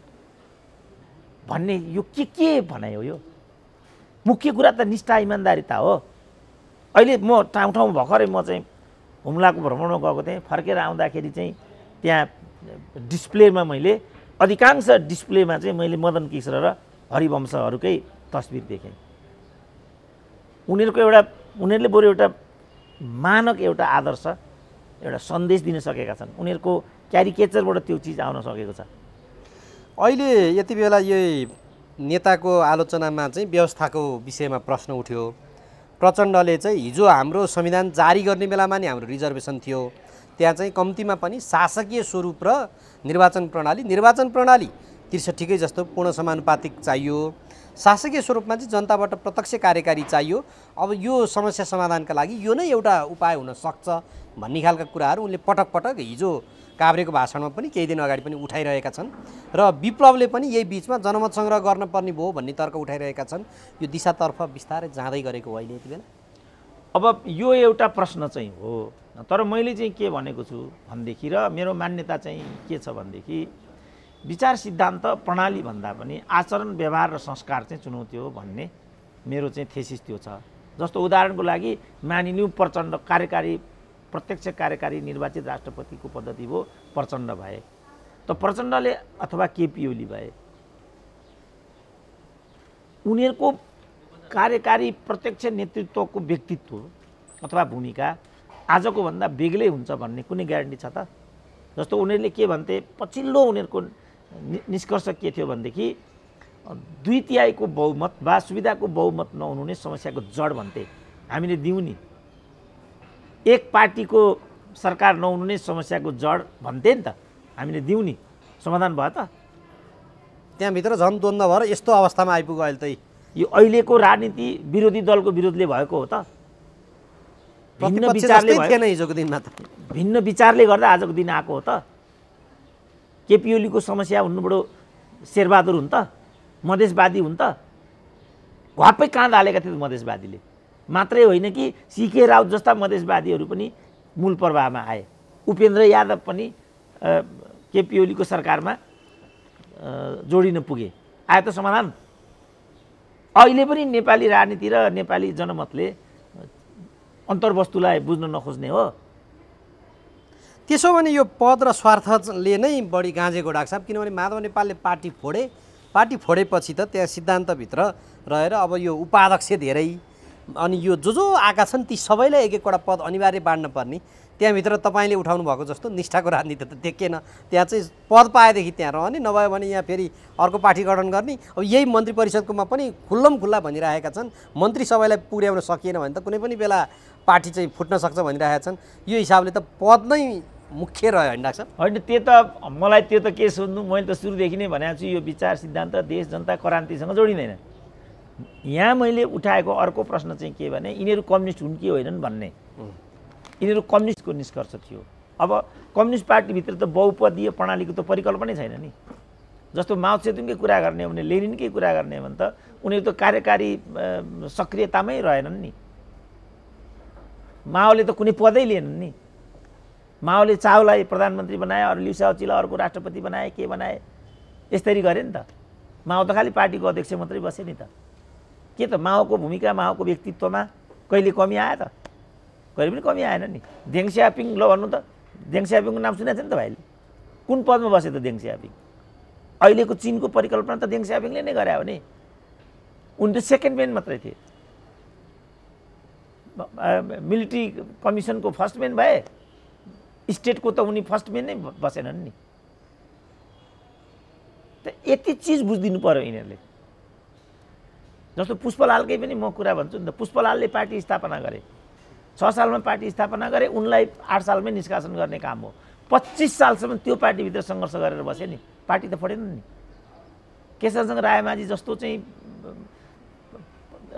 भन्ने यो के के भनाइ हो यो मुख्य कुरा त निष्ठा इमान्दारिता हो अहिले म ठाउँ ठाउँ भर्खरै म चाहिँ हुम्लाको भ्रमणमा गएको थिएँ फर्केर आउँदाखेरि चाहिँ त्यहाँ डिस्प्लेमा मैले अधिकांश डिस्प्लेमा चाहिँ मैले मदन किश्र र हरिवंशहरूकै तस्बिर देखेँ उनीहरूको एउटा उनीहरूले बरु एउटा मानक एउटा आदर्श एउटा सन्देश दिन सकेका छन् उनीहरूको क्यारिकेचरबाट त्यो चिज आउन सकेको छ अहिले यति बेला यही नेताको आलोचनामा चाहिँ व्यवस्थाको विषयमा प्रश्न उठ्यो प्रचण्डले चाहिँ हिजो हाम्रो संविधान जारी गर्ने बेलामा नि हाम्रो रिजर्भेसन थियो त्यहाँ चाहिँ कम्तीमा पनि शासकीय स्वरूप र निर्वाचन प्रणाली निर्वाचन प्रणाली त्रिसठीकै जस्तो पूर्ण समानुपातिक चाहियो शासकीय स्वरूपमा चाहिँ जनताबाट प्रत्यक्ष कार्यकारी चाहियो अब यो समस्या समाधानका लागि यो नै एउटा उपाय हुनसक्छ भन्ने खालका कुराहरू उनले पटक पटक हिजो काभ्रेको भाषणमा पनि केही दिन अगाडि पनि उठाइरहेका छन् र विप्लवले पनि यही बिचमा जनमत सङ्ग्रह गर्न पर्ने भयो भन्ने तर्क उठाइरहेका छन् यो दिशातर्फ बिस्तारै जाँदै गरेको अहिले यति बेला अब यो एउटा प्रश्न चाहिँ हो तर मैले चाहिँ के भनेको छु भनेदेखि र मेरो मान्यता चाहिँ के छ भनेदेखि विचार सिद्धान्त प्रणाली भन्दा पनि आचरण व्यवहार र संस्कार चाहिँ चुनौती हो भन्ने मेरो चाहिँ थेसिस त्यो छ जस्तो उदाहरणको लागि मानिलिउँ प्रचण्ड कार्यकारी प्रत्यक्ष कार्यकारी निर्वाचित राष्ट्रपतिको पद्धति हो प्रचण्ड भए त प्रचण्डले अथवा केपी ओली भए उनीहरूको कार्यकारी प्रत्यक्ष नेतृत्वको व्यक्तित्व अथवा भूमिका आजको भन्दा बेग्लै हुन्छ भन्ने कुनै ग्यारेन्टी छ त जस्तो उनीहरूले के भन्थे पछिल्लो उनीहरूको निष्कर्ष के थियो भनेदेखि दुई तिहाईको बहुमत वा सुविधाको बहुमत नहुनु नै समस्याको जड भन्थे हामीले दिउँ नि एक पार्टीको सरकार नहुनु नै समस्याको जड भन्थे नि त हामीले दिउँ नि समाधान भयो त त्यहाँभित्र झन् द्वन्द्व भएर यस्तो अवस्थामा आइपुग्यो अहिले त यो अहिलेको राजनीति विरोधी दलको विरोधले भएको हो त भिन्न विचारले हिजोको दिनमा त भिन्न विचारले गर्दा आजको दिन आएको हो त केपिओलीको समस्या हुनुबाट शेरबहादुर हुन् त मधेसवादी हुन् त घपै कहाँ हालेका थिए मधेसवादीले मात्रै होइन कि सिके राउत जस्ता मधेसवादीहरू पनि मूल प्रभावमा आए उपेन्द्र यादव पनि केपी ओलीको सरकारमा जोडिन पुगे आयो त समाधान अहिले पनि नेपाली राजनीति र नेपाली जनमतले अन्तर्वस्तुलाई बुझ्न नखोज्ने हो त्यसो भने यो पद र स्वार्थले नै बढी गाँजेको डाक्छ किनभने माधव नेपालले पार्टी फोडे पार्टी फोडेपछि त त्यहाँ सिद्धान्तभित्र रहेर अब यो उपाध्यक्ष धेरै अनि यो जो जो आएका छन् ती सबैलाई एक एकवटा पद अनिवार्य बाँड्न पर्ने त्यहाँभित्र तपाईँले उठाउनु भएको जस्तो निष्ठाको राजनीति त देखिएन त्यहाँ चाहिँ पद पाएदेखि त्यहाँ रहने नभयो भने यहाँ फेरि अर्को पार्टी गठन गर्ने अब यही मन्त्री परिषदकोमा पनि खुल्लम खुल्ला भनिरहेका छन् मन्त्री सबैलाई पुर्याउन सकिएन भने त कुनै पनि बेला पार्टी चाहिँ फुट्न सक्छ भनिरहेका छन् यो हिसाबले त पद नै मुख्य रह्यो होइन डाक्टर होइन त्यो त मलाई त्यो त के सोध्नु मैले त सुरुदेखि नै भनेको छु यो विचार सिद्धान्त देश जनता क्रान्तिसँग जोडिँदैन यहाँ मैले उठाएको अर्को प्रश्न चाहिँ के भने यिनीहरू कम्युनिस्ट हुन् कि होइनन् भन्ने यिनीहरू कम्युनिस्टको निष्कर्ष थियो अब कम्युनिस्ट पार्टीभित्र त बहुपदीय प्रणालीको त परिकल्पनै छैन नि जस्तो माओ माओसेतुङकै कुरा गर्ने हो भने लेनिनकै कुरा गर्ने हो भने त उनीहरू त कार्यकारी सक्रियतामै रहेनन् नि माओले त कुनै पदै लिएनन् नि माओले चाउलाई प्रधानमन्त्री बनाए अरू लिउसाउचीलाई अर्को राष्ट्रपति बनाए के बनाए यसरी गरे नि त माओ त खालि पार्टीको अध्यक्ष मात्रै बसे नि त के त माओको भूमिका माओको व्यक्तित्वमा कहिले कमी आयो त कहिले पनि कमी आएन नि देङ स्यापिङ ल भन्नु त देङ स्यापिङको नाम सुनेको थियो नि त भाइले कुन पदमा बस्यो त देङ स्यापिङ अहिलेको चिनको परिकल्पना त देङ स्यापिङले नै गरे हो नि त सेकेन्ड मेन मात्रै थिए मिलिट्री कमिसनको फर्स्ट मेन भए स्टेटको त उनी फर्स्ट मेन नै बसेनन् नि त यति चिज बुझिदिनु पऱ्यो यिनीहरूले जस्तो पुष्पलालकै पनि म कुरा भन्छु नि त पुष्पलालले पार्टी स्थापना गरे छ सालमा पार्टी स्थापना गरे उनलाई आठ सालमै निष्कासन गर्ने काम हो पच्चिस सालसम्म त्यो पार्टीभित्र सङ्घर्ष गरेर बसे नि पार्टी त फटेन नि केशरसँग रायमाझी जस्तो चाहिँ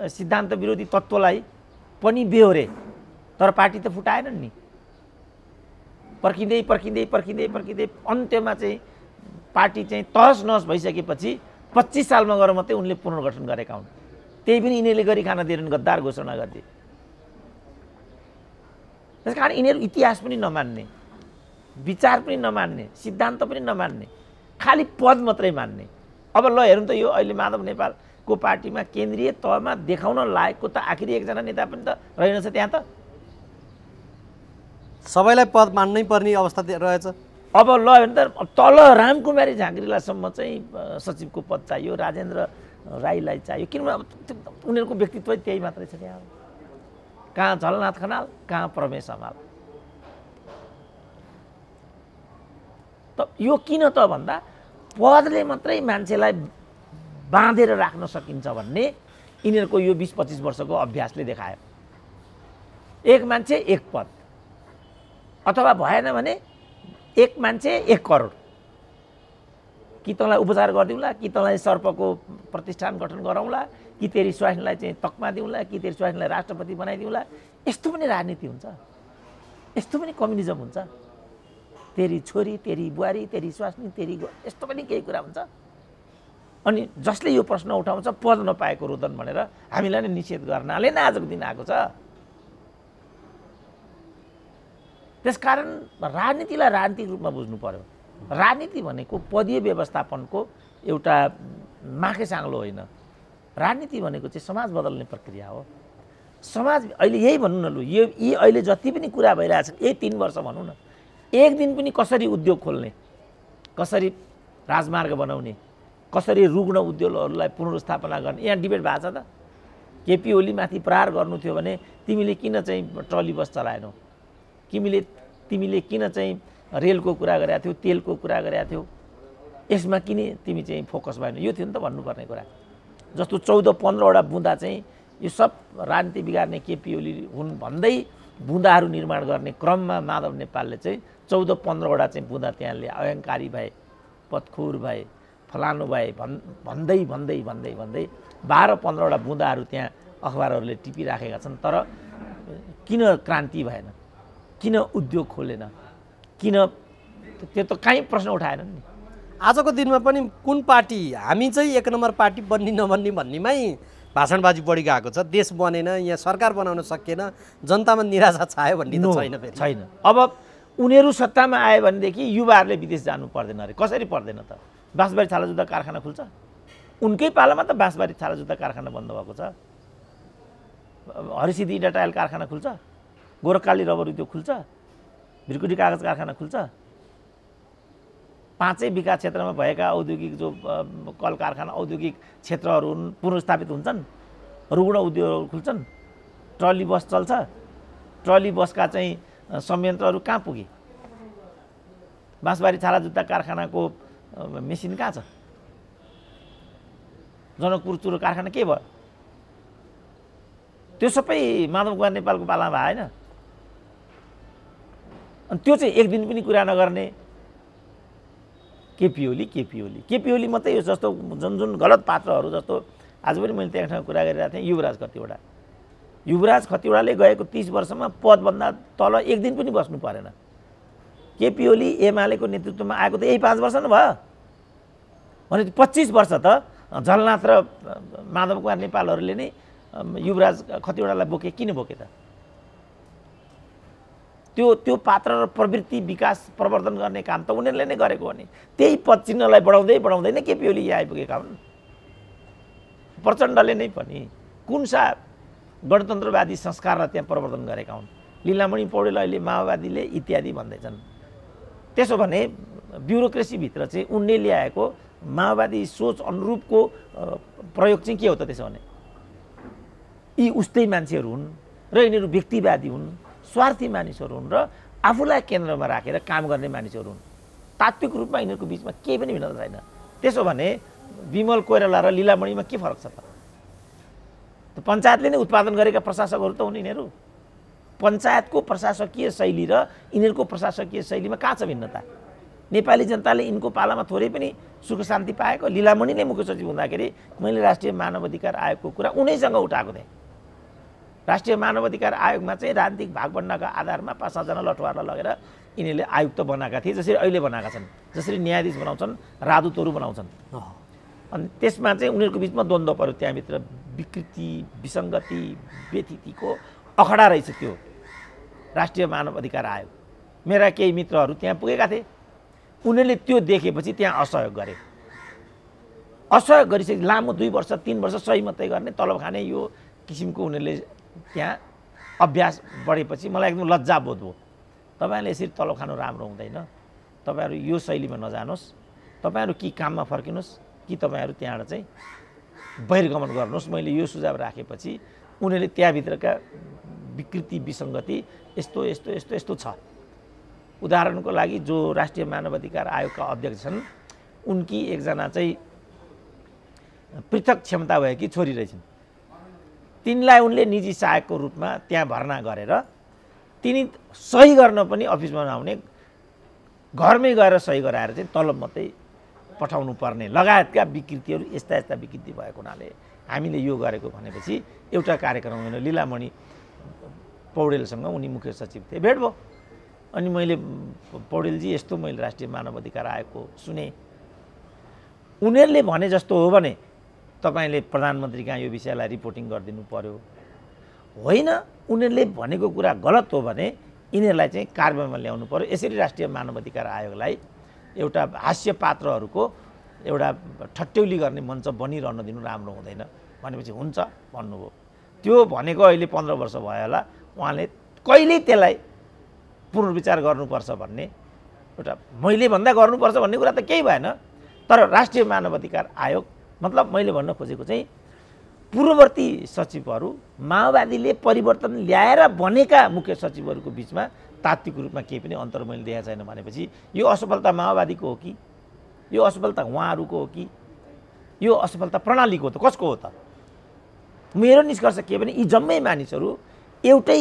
सिद्धान्त विरोधी तत्त्वलाई पनि बेहोरे तर पार्टी त फुटाएनन् नि पर्खिँदै पर्खिँदै पर्खिँदै पर्खिँदै अन्त्यमा चाहिँ पार्टी चाहिँ तहस नहस भइसकेपछि पच्चिस सालमा गएर मात्रै उनले पुनर्गठन गरेका हुन् त्यही पनि यिनीहरूले गरी खाना दिएनन् गद्दार घोषणा गरिदिए त्यस कारण यिनीहरू इतिहास पनि नमान्ने विचार पनि नमान्ने सिद्धान्त पनि नमान्ने खालि पद मात्रै मान्ने अब ल हेरौँ त यो अहिले माधव नेपालको पार्टीमा केन्द्रीय तहमा देखाउन लायकको त आखिरी एकजना नेता पनि त रहेनछ त्यहाँ त सबैलाई पद मान्नै पर्ने अवस्था रहेछ अब ल हेर्नु त तल रामकुमारी झाँक्रीलासम्म चाहिँ सचिवको पद चाहियो राजेन्द्र राईलाई चाहियो किनभने अब उनीहरूको व्यक्तित्व त्यही मात्रै छ त्यहाँ कहाँ झलनाथ खनाल कहाँ प्रमेश हमाल त यो किन त भन्दा पदले मात्रै मान्छेलाई बाँधेर राख्न सकिन्छ भन्ने यिनीहरूको यो बिस पच्चिस वर्षको अभ्यासले देखायो एक मान्छे एक पद अथवा भएन भने एक मान्छे एक करोड कि तँलाई उपचार गरिदिउँला कि तँलाई सर्पको प्रतिष्ठान गठन गरौँला कि तेरि स्वास्नीलाई चाहिँ तकमा दिउँला कि तेरि स्वास्नीलाई राष्ट्रपति बनाइदिउँला यस्तो पनि राजनीति हुन्छ यस्तो पनि कम्युनिजम हुन्छ तेरि छोरी तेरि बुहारी तेरि स्वास्नी तेरि यस्तो पनि केही कुरा हुन्छ अनि जसले यो प्रश्न उठाउँछ पद नपाएको रोदन भनेर हामीलाई नै निषेध गर्नाले नै आजको दिन आएको छ त्यसकारण राजनीतिलाई राजनीतिक रूपमा बुझ्नु पऱ्यो राजनीति भनेको पदीय व्यवस्थापनको एउटा माखे साङ्लो होइन राजनीति भनेको चाहिँ समाज बदल्ने प्रक्रिया हो समाज अहिले यही भनौँ न लु यो यी अहिले जति पनि कुरा भइरहेछ यही तिन वर्ष भनौँ न एक दिन पनि कसरी उद्योग खोल्ने कसरी राजमार्ग बनाउने कसरी रुग्न उद्योगहरूलाई पुनर्स्थापना गर्ने यहाँ डिबेट भएको छ त केपी ओलीमाथि प्रहार गर्नु थियो भने तिमीले किन चाहिँ ट्रली बस चलाएनौ तिमीले तिमीले किन चाहिँ रेलको कुरा गरेका थियौ तेलको कुरा गरेका थियो यसमा किन तिमी चाहिँ फोकस भएन यो थियो नि त भन्नुपर्ने कुरा जस्तो चौध पन्ध्रवटा बुँदा चाहिँ यो सब राजनीति बिगार्ने केपी ओली हुन् भन्दै बुँदाहरू निर्माण गर्ने क्रममा माधव नेपालले चाहिँ चौध पन्ध्रवटा चाहिँ बुँदा त्यहाँले अयङ्कारी भए पत्खुर भए फलानु भए भन् भन्दै भन्दै भन्दै भन्दै बाह्र पन्ध्रवटा बुँदाहरू त्यहाँ अखबारहरूले टिपिराखेका छन् तर किन क्रान्ति भएन किन उद्योग खोलेन किन त्यो त काहीँ प्रश्न उठाएनन् नि आजको दिनमा पनि कुन पार्टी हामी चाहिँ एक नम्बर पार्टी बन्ने नबन्ने भन्नेमै भाषणबाजी बढी गएको छ देश बनेन यहाँ सरकार बनाउन सकिएन जनतामा निराशा छायो भन्ने त छैन छैन अब उनीहरू सत्तामा आयो भनेदेखि युवाहरूले विदेश जानु पर्दैन अरे कसरी पर्दैन त बाँसबारी थाला जुत्ता कारखाना खुल्छ उनकै पालामा त बाँसबारी थाला जुत्ता कारखाना बन्द भएको छ हरिसिद्धि इडा टायल कारखाना खुल्छ गोरखकाली रबर उद्योग खुल्छ भिरकुटी कागज कारखाना खुल्छ पाँचै विकास क्षेत्रमा भएका औद्योगिक जो कल कारखाना औद्योगिक क्षेत्रहरू पुनर्स्थापित हुन्छन् रुगुण उद्योगहरू खुल्छन् ट्रली बस चल्छ ट्रली बसका चाहिँ संयन्त्रहरू कहाँ पुगे बाँसबारी छाला जुत्ता कारखानाको मेसिन कहाँ छ जनकपुर चुरो कारखाना के भयो त्यो सबै माधव कुमार नेपालको पालामा होइन अनि त्यो चाहिँ एक दिन पनि कुरा नगर्ने केपी ओली केपी ओली केपी ओली मात्रै यो जस्तो जुन जुन गलत पात्रहरू जस्तो आज पनि मैले त्यहाँ ठाउँमा कुरा गरिरहेको थिएँ युवराज खतिवडा युवराज खतिवडाले गएको तिस वर्षमा पदभन्दा तल एक दिन पनि बस्नु परेन केपी ओली एमालेको नेतृत्वमा आएको त यही पाँच वर्ष नै भयो भने पच्चिस वर्ष त जलनाथ र माधव कुमार नेपालहरूले नै युवराज खतिवडालाई बोके किन बोके त त्यो त्यो पात्र र प्रवृत्ति विकास प्रवर्धन गर्ने काम त उनीहरूले नै गरेको हो नि त्यही पद बढाउँदै बढाउँदै नै केपी ओली यहाँ आइपुगेका हुन् प्रचण्डले नै पनि कुन सा गणतन्त्रवादी संस्कारलाई त्यहाँ प्रवर्धन गरेका हुन् लिलामणि पौडेल अहिले माओवादीले इत्यादि भन्दैछन् त्यसो भने ब्युरोक्रेसीभित्र चाहिँ उनले ल्याएको माओवादी सोच अनुरूपको प्रयोग चाहिँ के हो त त्यसो भने यी उस्तै मान्छेहरू हुन् र यिनीहरू व्यक्तिवादी हुन् स्वार्थी मानिसहरू हुन् र आफूलाई केन्द्रमा राखेर काम गर्ने मानिसहरू हुन् तात्विक रूपमा यिनीहरूको बिचमा केही पनि भिन्नता छैन त्यसो भने विमल कोइराला र लिलामणिमा के फरक छ त पञ्चायतले नै उत्पादन गरेका प्रशासकहरू त हुन् यिनीहरू पञ्चायतको प्रशासकीय शैली र यिनीहरूको प्रशासकीय शैलीमा कहाँ छ भिन्नता नेपाली जनताले यिनको पालामा थोरै पनि सुख शान्ति पाएको लिलामणि नै मुख्य सचिव हुँदाखेरि मैले राष्ट्रिय मानव अधिकार आयोगको कुरा उनैसँग उठाएको थिएँ राष्ट्रिय मानवाधिकार आयोगमा चाहिँ राजनीतिक भागभन्डाका आधारमा पाँच सातजना लठुवाहरूलाई लगेर यिनीहरूले आयुक्त बनाएका थिए जसरी अहिले बनाएका छन् जसरी न्यायाधीश बनाउँछन् राजदूतहरू बनाउँछन् अनि त्यसमा चाहिँ उनीहरूको बिचमा द्वन्द्व पऱ्यो त्यहाँभित्र विकृति विसङ्गति व्यतिथिको अखडा रहेछ त्यो राष्ट्रिय मानव अधिकार आयोग मेरा केही मित्रहरू त्यहाँ पुगेका थिए उनीहरूले त्यो देखेपछि त्यहाँ असहयोग गरे असहयोग गरिसके लामो दुई वर्ष तिन वर्ष सही मात्रै गर्ने तलब खाने यो किसिमको उनीहरूले त्यहाँ अभ्यास बढेपछि मलाई एकदम लज्जा बोध भयो तपाईँहरूले यसरी तल खानु राम्रो हुँदैन तपाईँहरू यो शैलीमा नजानुहोस् तपाईँहरू कि काममा फर्किनुहोस् कि तपाईँहरू त्यहाँबाट चाहिँ बहिर्गमन गर्नुहोस् मैले यो सुझाव राखेपछि उनीहरूले त्यहाँभित्रका विकृति विसङ्गति यस्तो यस्तो यस्तो यस्तो छ उदाहरणको लागि जो राष्ट्रिय मानवाधिकार आयोगका अध्यक्ष छन् उनकी एकजना चाहिँ पृथक क्षमता भएकी छोरी रहेछन् तिनलाई उनले निजी सहायकको रूपमा त्यहाँ भर्ना गरेर तिनी सही गर्न पनि अफिसमा नआउने घरमै गएर सही गराएर चाहिँ तलब मात्रै पठाउनु पर्ने लगायतका विकृतिहरू यस्ता यस्ता विकृति भएको हुनाले हामीले यो गरेको भनेपछि एउटा कार्यक्रम लिलामणि पौडेलसँग उनी मुख्य सचिव थिए भेट भयो अनि मैले पौडेलजी यस्तो मैले राष्ट्रिय मानव अधिकार आयोगको सुने उनीहरूले भने जस्तो हो भने तपाईँले प्रधानमन्त्री कहाँ यो विषयलाई रिपोर्टिङ गरिदिनु पर्यो होइन उनीहरूले भनेको कुरा गलत हो भने यिनीहरूलाई चाहिँ कारवाहीमा ल्याउनु पर्यो यसरी राष्ट्रिय मानवाधिकार आयोगलाई एउटा हास्य पात्रहरूको एउटा ठट्यौली गर्ने मञ्च बनिरहन दिनु राम्रो हुँदैन भनेपछि हुन्छ भन्नुभयो त्यो भनेको अहिले पन्ध्र वर्ष भयो होला उहाँले कहिल्यै त्यसलाई पुनर्विचार गर्नुपर्छ भन्ने एउटा मैले भन्दा गर्नुपर्छ भन्ने कुरा त केही भएन तर राष्ट्रिय मानवाधिकार आयोग मतलब मैले भन्न खोजेको चाहिँ पूर्ववर्ती सचिवहरू माओवादीले परिवर्तन ल्याएर बनेका मुख्य सचिवहरूको बिचमा तात्विक रूपमा केही पनि अन्तर मैले देखाएको छैन भनेपछि यो असफलता माओवादीको हो कि यो असफलता उहाँहरूको हो कि यो असफलता प्रणालीको हो त कसको हो त मेरो निष्कर्ष के भने यी जम्मै मानिसहरू एउटै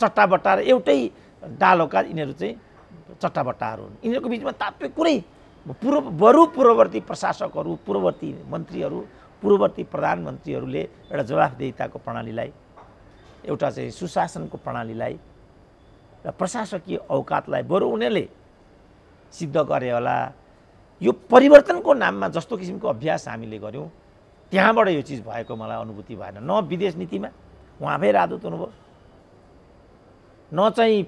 चट्टाबट्टा र एउटै डालोका यिनीहरू चाहिँ चट्टाबट्टाहरू हुन् यिनीहरूको बिचमा तात्विक कुनै पूर्व बरु पूर्ववर्ती प्रशासकहरू पूर्ववर्ती मन्त्रीहरू पूर्ववर्ती प्रधानमन्त्रीहरूले एउटा जवाफदेहिताको प्रणालीलाई एउटा चाहिँ सुशासनको प्रणालीलाई र प्रशासकीय औकातलाई बरु उनीहरूले सिद्ध गरे होला यो परिवर्तनको नाममा जस्तो किसिमको अभ्यास हामीले गऱ्यौँ त्यहाँबाट यो चिज भएको मलाई अनुभूति भएन न विदेश नीतिमा भए राजदूत हुनुभयो न चाहिँ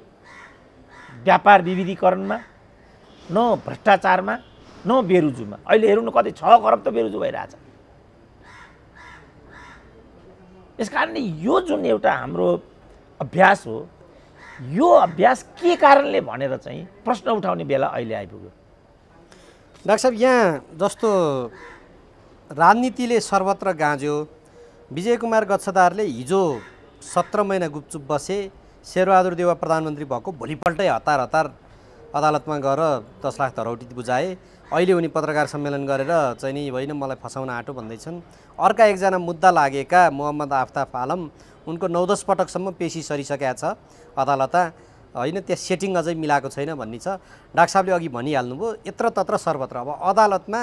व्यापार विविधीकरणमा न भ्रष्टाचारमा न बेरुजुमा अहिले हेरौँ न कति छ करब त बेरुजु भइरहेछ यस कारणले यो जुन एउटा हाम्रो अभ्यास हो यो अभ्यास के कारणले भनेर चाहिँ प्रश्न उठाउने बेला अहिले आइपुग्यो डाक्टर साहब यहाँ जस्तो राजनीतिले सर्वत्र गाँज्यो विजय कुमार गच्छदारले हिजो सत्र महिना गुपचुप बसे शेरबहादुर देवा प्रधानमन्त्री भएको भोलिपल्टै हतार हतार अदालतमा गएर दस लाख धरौटी बुझाए अहिले उनी पत्रकार सम्मेलन गरेर चाहिँ नि होइन मलाई फसाउन आँटो भन्दैछन् अर्का एकजना मुद्दा लागेका मोहम्मद आफ्ताफ आलम उनको नौ दस पटकसम्म पेसी सरिसकेका छ अदालत होइन त्यहाँ सेटिङ अझै मिलाएको छैन भन्ने छ डाक्टर साहबले अघि भनिहाल्नुभयो यत्र तत्र सर्वत्र अब अदालतमा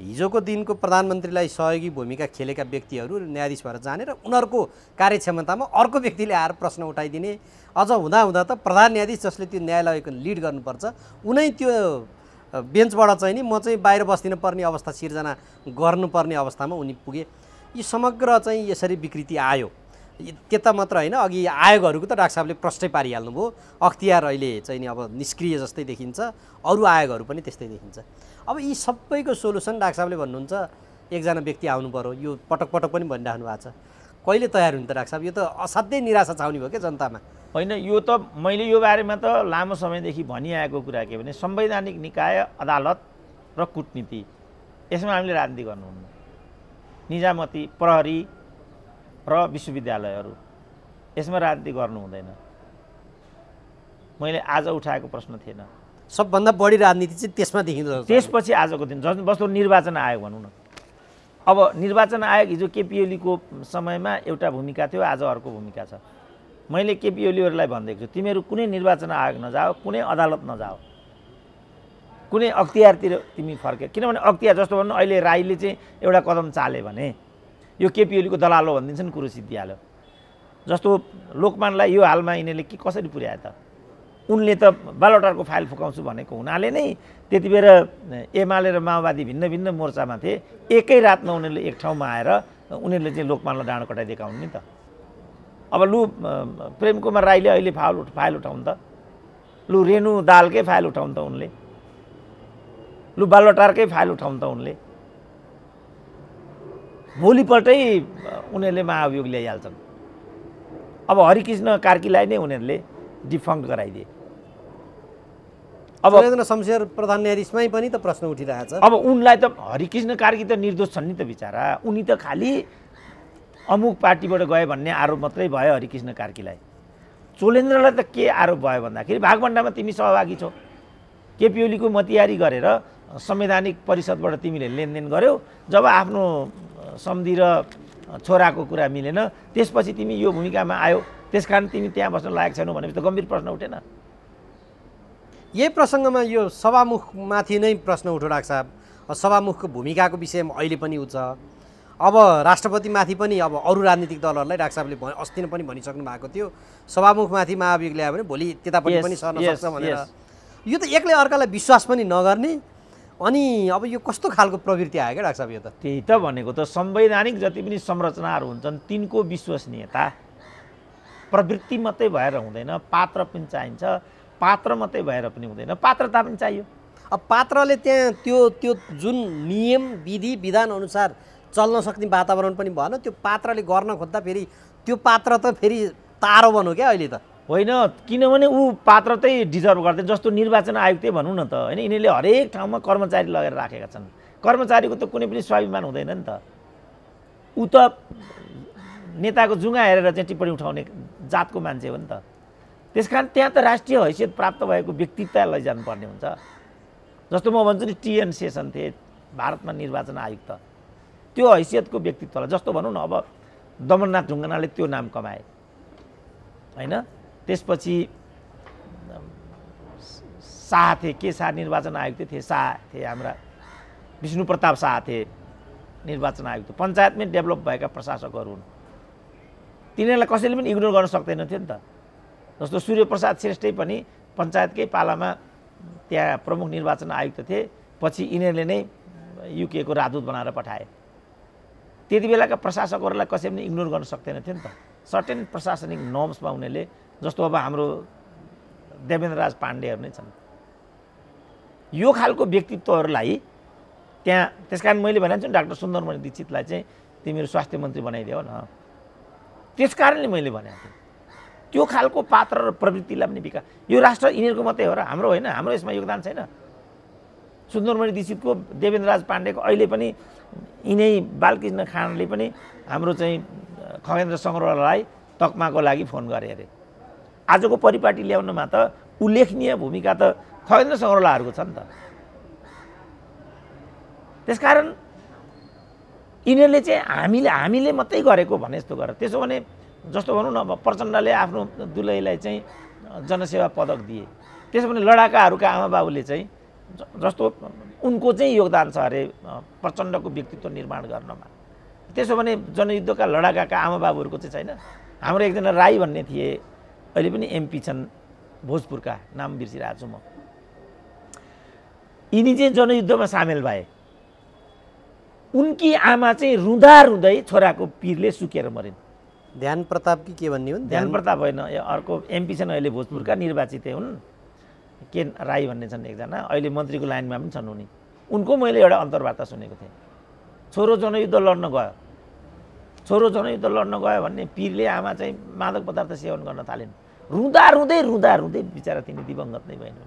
हिजोको दिनको प्रधानमन्त्रीलाई सहयोगी भूमिका खेलेका व्यक्तिहरू न्यायाधीश भएर जाने र उनीहरूको कार्यक्षमतामा अर्को व्यक्तिले आएर प्रश्न उठाइदिने अझ हुँदाहुँदा त प्रधान न्यायाधीश जसले त्यो न्यायालयको लिड गर्नुपर्छ उनै त्यो बेन्चबाट चाहिँ नि म चाहिँ बाहिर बस्दिन पर्ने अवस्था सिर्जना गर्नुपर्ने अवस्थामा उनी पुगे यी समग्र चाहिँ यसरी विकृति आयो त्यता मात्र होइन अघि आयोगहरूको त डाक्टर साहबले प्रष्टै पारिहाल्नुभयो अख्तियार अहिले चाहिँ नि अब निष्क्रिय जस्तै देखिन्छ अरू आयोगहरू पनि त्यस्तै देखिन्छ अब यी सबैको सोल्युसन डाक्टर साहबले भन्नुहुन्छ एकजना व्यक्ति आउनु पऱ्यो यो पटक पटक पनि भनिराख्नु भएको छ कहिले तयार हुन्छ डाक्टर साहब यो त असाध्यै निराशा छाउने भयो क्या जनतामा होइन यो त मैले यो बारेमा त लामो समयदेखि भनिआएको कुरा के भने संवैधानिक निकाय अदालत र कुटनीति यसमा हामीले राजनीति गर्नुहुन्न निजामती प्रहरी र विश्वविद्यालयहरू यसमा राजनीति गर्नु हुँदैन मैले आज उठाएको प्रश्न थिएन सबभन्दा बढी राजनीति चाहिँ त्यसमा देखिँदो रहेछ त्यसपछि आजको दिन जस जस्तो निर्वाचन आयोग भनौँ न अब निर्वाचन आयोग हिजो केपी ओलीको समयमा एउटा भूमिका थियो आज अर्को भूमिका छ मैले केपी ओलीहरूलाई भनिदिएको छु तिमीहरू कुनै निर्वाचन आयोग नजाओ कुनै अदालत नजाओ कुनै अख्तियारतिर तिमी फर्के किनभने अख्तियार जस्तो भन्नु अहिले राईले चाहिँ एउटा कदम चाले भने यो केपी ओलीको दलालो भनिदिन्छन् कुरो सिद्धिहाल्यो जस्तो लोकमानलाई यो हालमा यिनीहरूले के कसरी पुर्याए त उनले त बालोटारको फाइल फुकाउँछु भनेको हुनाले नै त्यति बेर एमाले र माओवादी भिन्न भिन्न मोर्चामा थिए एकै रातमा उनीहरूले एक ठाउँमा आएर उनीहरूले चाहिँ लोकमानलाई डाँडो कटाइदिएका हुन् नि त अब लु प्रेम कुमार राईले अहिले फाइल उठ फाइल उठाउनु त लु रेणु दालकै फाइल उठाउनु त उनले लु बालोटारकै फाइल उठाउनु त उनले भोलिपल्टै उनीहरूले महाभियोग ल्याइहाल्छन् अब हरिकृष्ण कार्कीलाई नै उनीहरूले डिफङ्क गराइदिए अब शमशेर प्रधान न्यायाधीशमै पनि त प्रश्न उठिरहेछ अब उनलाई त हरिकृष्ण कार्की त निर्दोष छन् नि त बिचरा उनी त खालि अमुक पार्टीबाट गए भन्ने आरोप मात्रै भयो हरिकृष्ण कार्कीलाई चोलेन्द्रलाई त के आरोप भयो भन्दाखेरि भागभण्डामा तिमी सहभागी छौ केपी ओलीको मतियारी गरेर संवैधानिक परिषदबाट तिमीले लेनदेन गर्यौ जब आफ्नो सम्धि र छोराको कुरा मिलेन त्यसपछि तिमी यो भूमिकामा आयो त्यस कारण तिमी त्यहाँ बस्न लायक छैनौ भनेपछि त गम्भीर प्रश्न उठेन यही प्रसङ्गमा यो सभामुखमाथि नै प्रश्न उठोडाको साहब सभामुखको भूमिकाको विषयमा अहिले पनि उच्च अब राष्ट्रपतिमाथि पनि अब अरू राजनीतिक दलहरूलाई डाक्टर साहबले भने अस्ति नै पनि भनिसक्नु भएको थियो सभामुखमाथि महाभियोग ल्यायो भने भोलि त्यतापट्टि पनि सर्न सक्छ भनेर यो त एक्लै अर्कालाई विश्वास पनि नगर्ने अनि अब यो कस्तो खालको प्रवृत्ति आयो क्या डाक्टर साहब यो त त्यही त भनेको त संवैधानिक जति पनि संरचनाहरू हुन्छन् तिनको विश्वसनीयता प्रवृत्ति मात्रै भएर हुँदैन पात्र पनि चाहिन्छ पात्र मात्रै भएर पनि हुँदैन पात्रता पनि चाहियो अब पात्रले त्यहाँ त्यो त्यो जुन नियम विधि विधान अनुसार चल्न सक्ने वातावरण पनि भएन त्यो पात्रले गर्न खोज्दा फेरि त्यो पात्र त फेरि तारो बन्यो क्या अहिले त होइन किनभने ऊ पात्र चाहिँ डिजर्भ गर्दै जस्तो निर्वाचन आयुक्तै भनौँ न त होइन यिनीहरूले हरेक ठाउँमा कर्मचारी लगेर राखेका छन् कर्मचारीको त कुनै पनि स्वाभिमान हुँदैन नि त ऊ त नेताको जुङ्गा हेरेर चाहिँ टिप्पणी उठाउने जातको मान्छे हो नि त त्यस कारण त्यहाँ त राष्ट्रिय हैसियत प्राप्त भएको व्यक्तित्व लैजानुपर्ने हुन्छ जस्तो म भन्छु नि टिएन सेसन थिए भारतमा निर्वाचन आयुक्त त्यो हैसियतको व्यक्तित्वलाई जस्तो भनौँ न अब दमननाथ ढुङ्गानाले त्यो नाम कमाए होइन त्यसपछि शाह थिए के शाह निर्वाचन आयुक्त थिए शाह थिए हाम्रा विष्णु प्रताप शाह थिए निर्वाचन आयुक्त पञ्चायतमै डेभलप भएका प्रशासकहरू हुन् तिनीहरूलाई कसैले पनि इग्नोर गर्न सक्दैन थियो नि त जस्तो सूर्यप्रसाद श्रेष्ठै पनि पञ्चायतकै पालामा त्यहाँ प्रमुख निर्वाचन आयुक्त थिए पछि यिनीहरूले नै युकेको राजदूत बनाएर पठाए त्यति बेलाका प्रशासकहरूलाई कसै पनि इग्नोर गर्न सक्दैन थियो नि त सर्टेन प्रशासनिक नर्म्समा उनीहरूले जस्तो अब हाम्रो देवेन्द्र राज पाण्डेहरू नै छन् यो खालको व्यक्तित्वहरूलाई त्यहाँ त्यस कारण मैले भनेको छु डाक्टर सुन्दरमणि दीक्षितलाई चाहिँ तिमीहरू स्वास्थ्य मन्त्री बनाइदेऊ न त्यस कारणले मैले भनेको थिएँ त्यो खालको पात्र र प्रवृत्तिलाई पनि विकास यो राष्ट्र यिनीहरूको मात्रै हो र हाम्रो होइन हाम्रो यसमा योगदान छैन सुन्दरमणि दीक्षितको देवेन्द्रराज पाण्डेको अहिले पनि यिनै बालकृष्ण खानले पनि हाम्रो चाहिँ खगेन्द्र सङ्ग्रहलाई तकमाको लागि फोन गरे अरे आजको परिपाटी ल्याउनमा त उल्लेखनीय भूमिका त खगेन्द्र सङ्ग्रहलाहरूको छ नि त त्यसकारण यिनीहरूले चाहिँ हामीले हामीले मात्रै गरेको भने जस्तो गरेर त्यसो भने जस्तो भनौँ न अब प्रचण्डले आफ्नो दुलैलाई चाहिँ जनसेवा पदक दिए त्यसो भने लडाकाहरूका आमाबाबुले चाहिँ जस्तो उनको चाहिँ योगदान छ अरे प्रचण्डको व्यक्तित्व निर्माण गर्नमा त्यसो भने जनयुद्धका लडाकाका आमाबाबुहरूको चाहिँ छैन हाम्रो एकजना राई भन्ने थिए अहिले पनि एमपी छन् भोजपुरका नाम बिर्सिरहेको छु म यिनी चाहिँ जनयुद्धमा सामेल भए उनकी आमा चाहिँ रुँदा रुँदै छोराको पिरले सुकेर मरिन् ध्यान प्रताप कि के भन्ने हुन् ध्यान प्रताप होइन अर्को एमपी छन् अहिले भोजपुरका निर्वाचितै हुन् के राई भन्ने छन् एकजना अहिले मन्त्रीको लाइनमा पनि छन् उनी उनको मैले एउटा अन्तर्वार्ता सुनेको थिएँ छोरो जनयुद्ध लड्न गयो छोरो जनयुद्ध लड्न गयो भन्ने पिरले आमा चाहिँ मादक पदार्थ सेवन गर्न थालेन् रुँदा रुँदै रुँदा रुँदै बिचरा तिनी दिवङ्गत नै भएन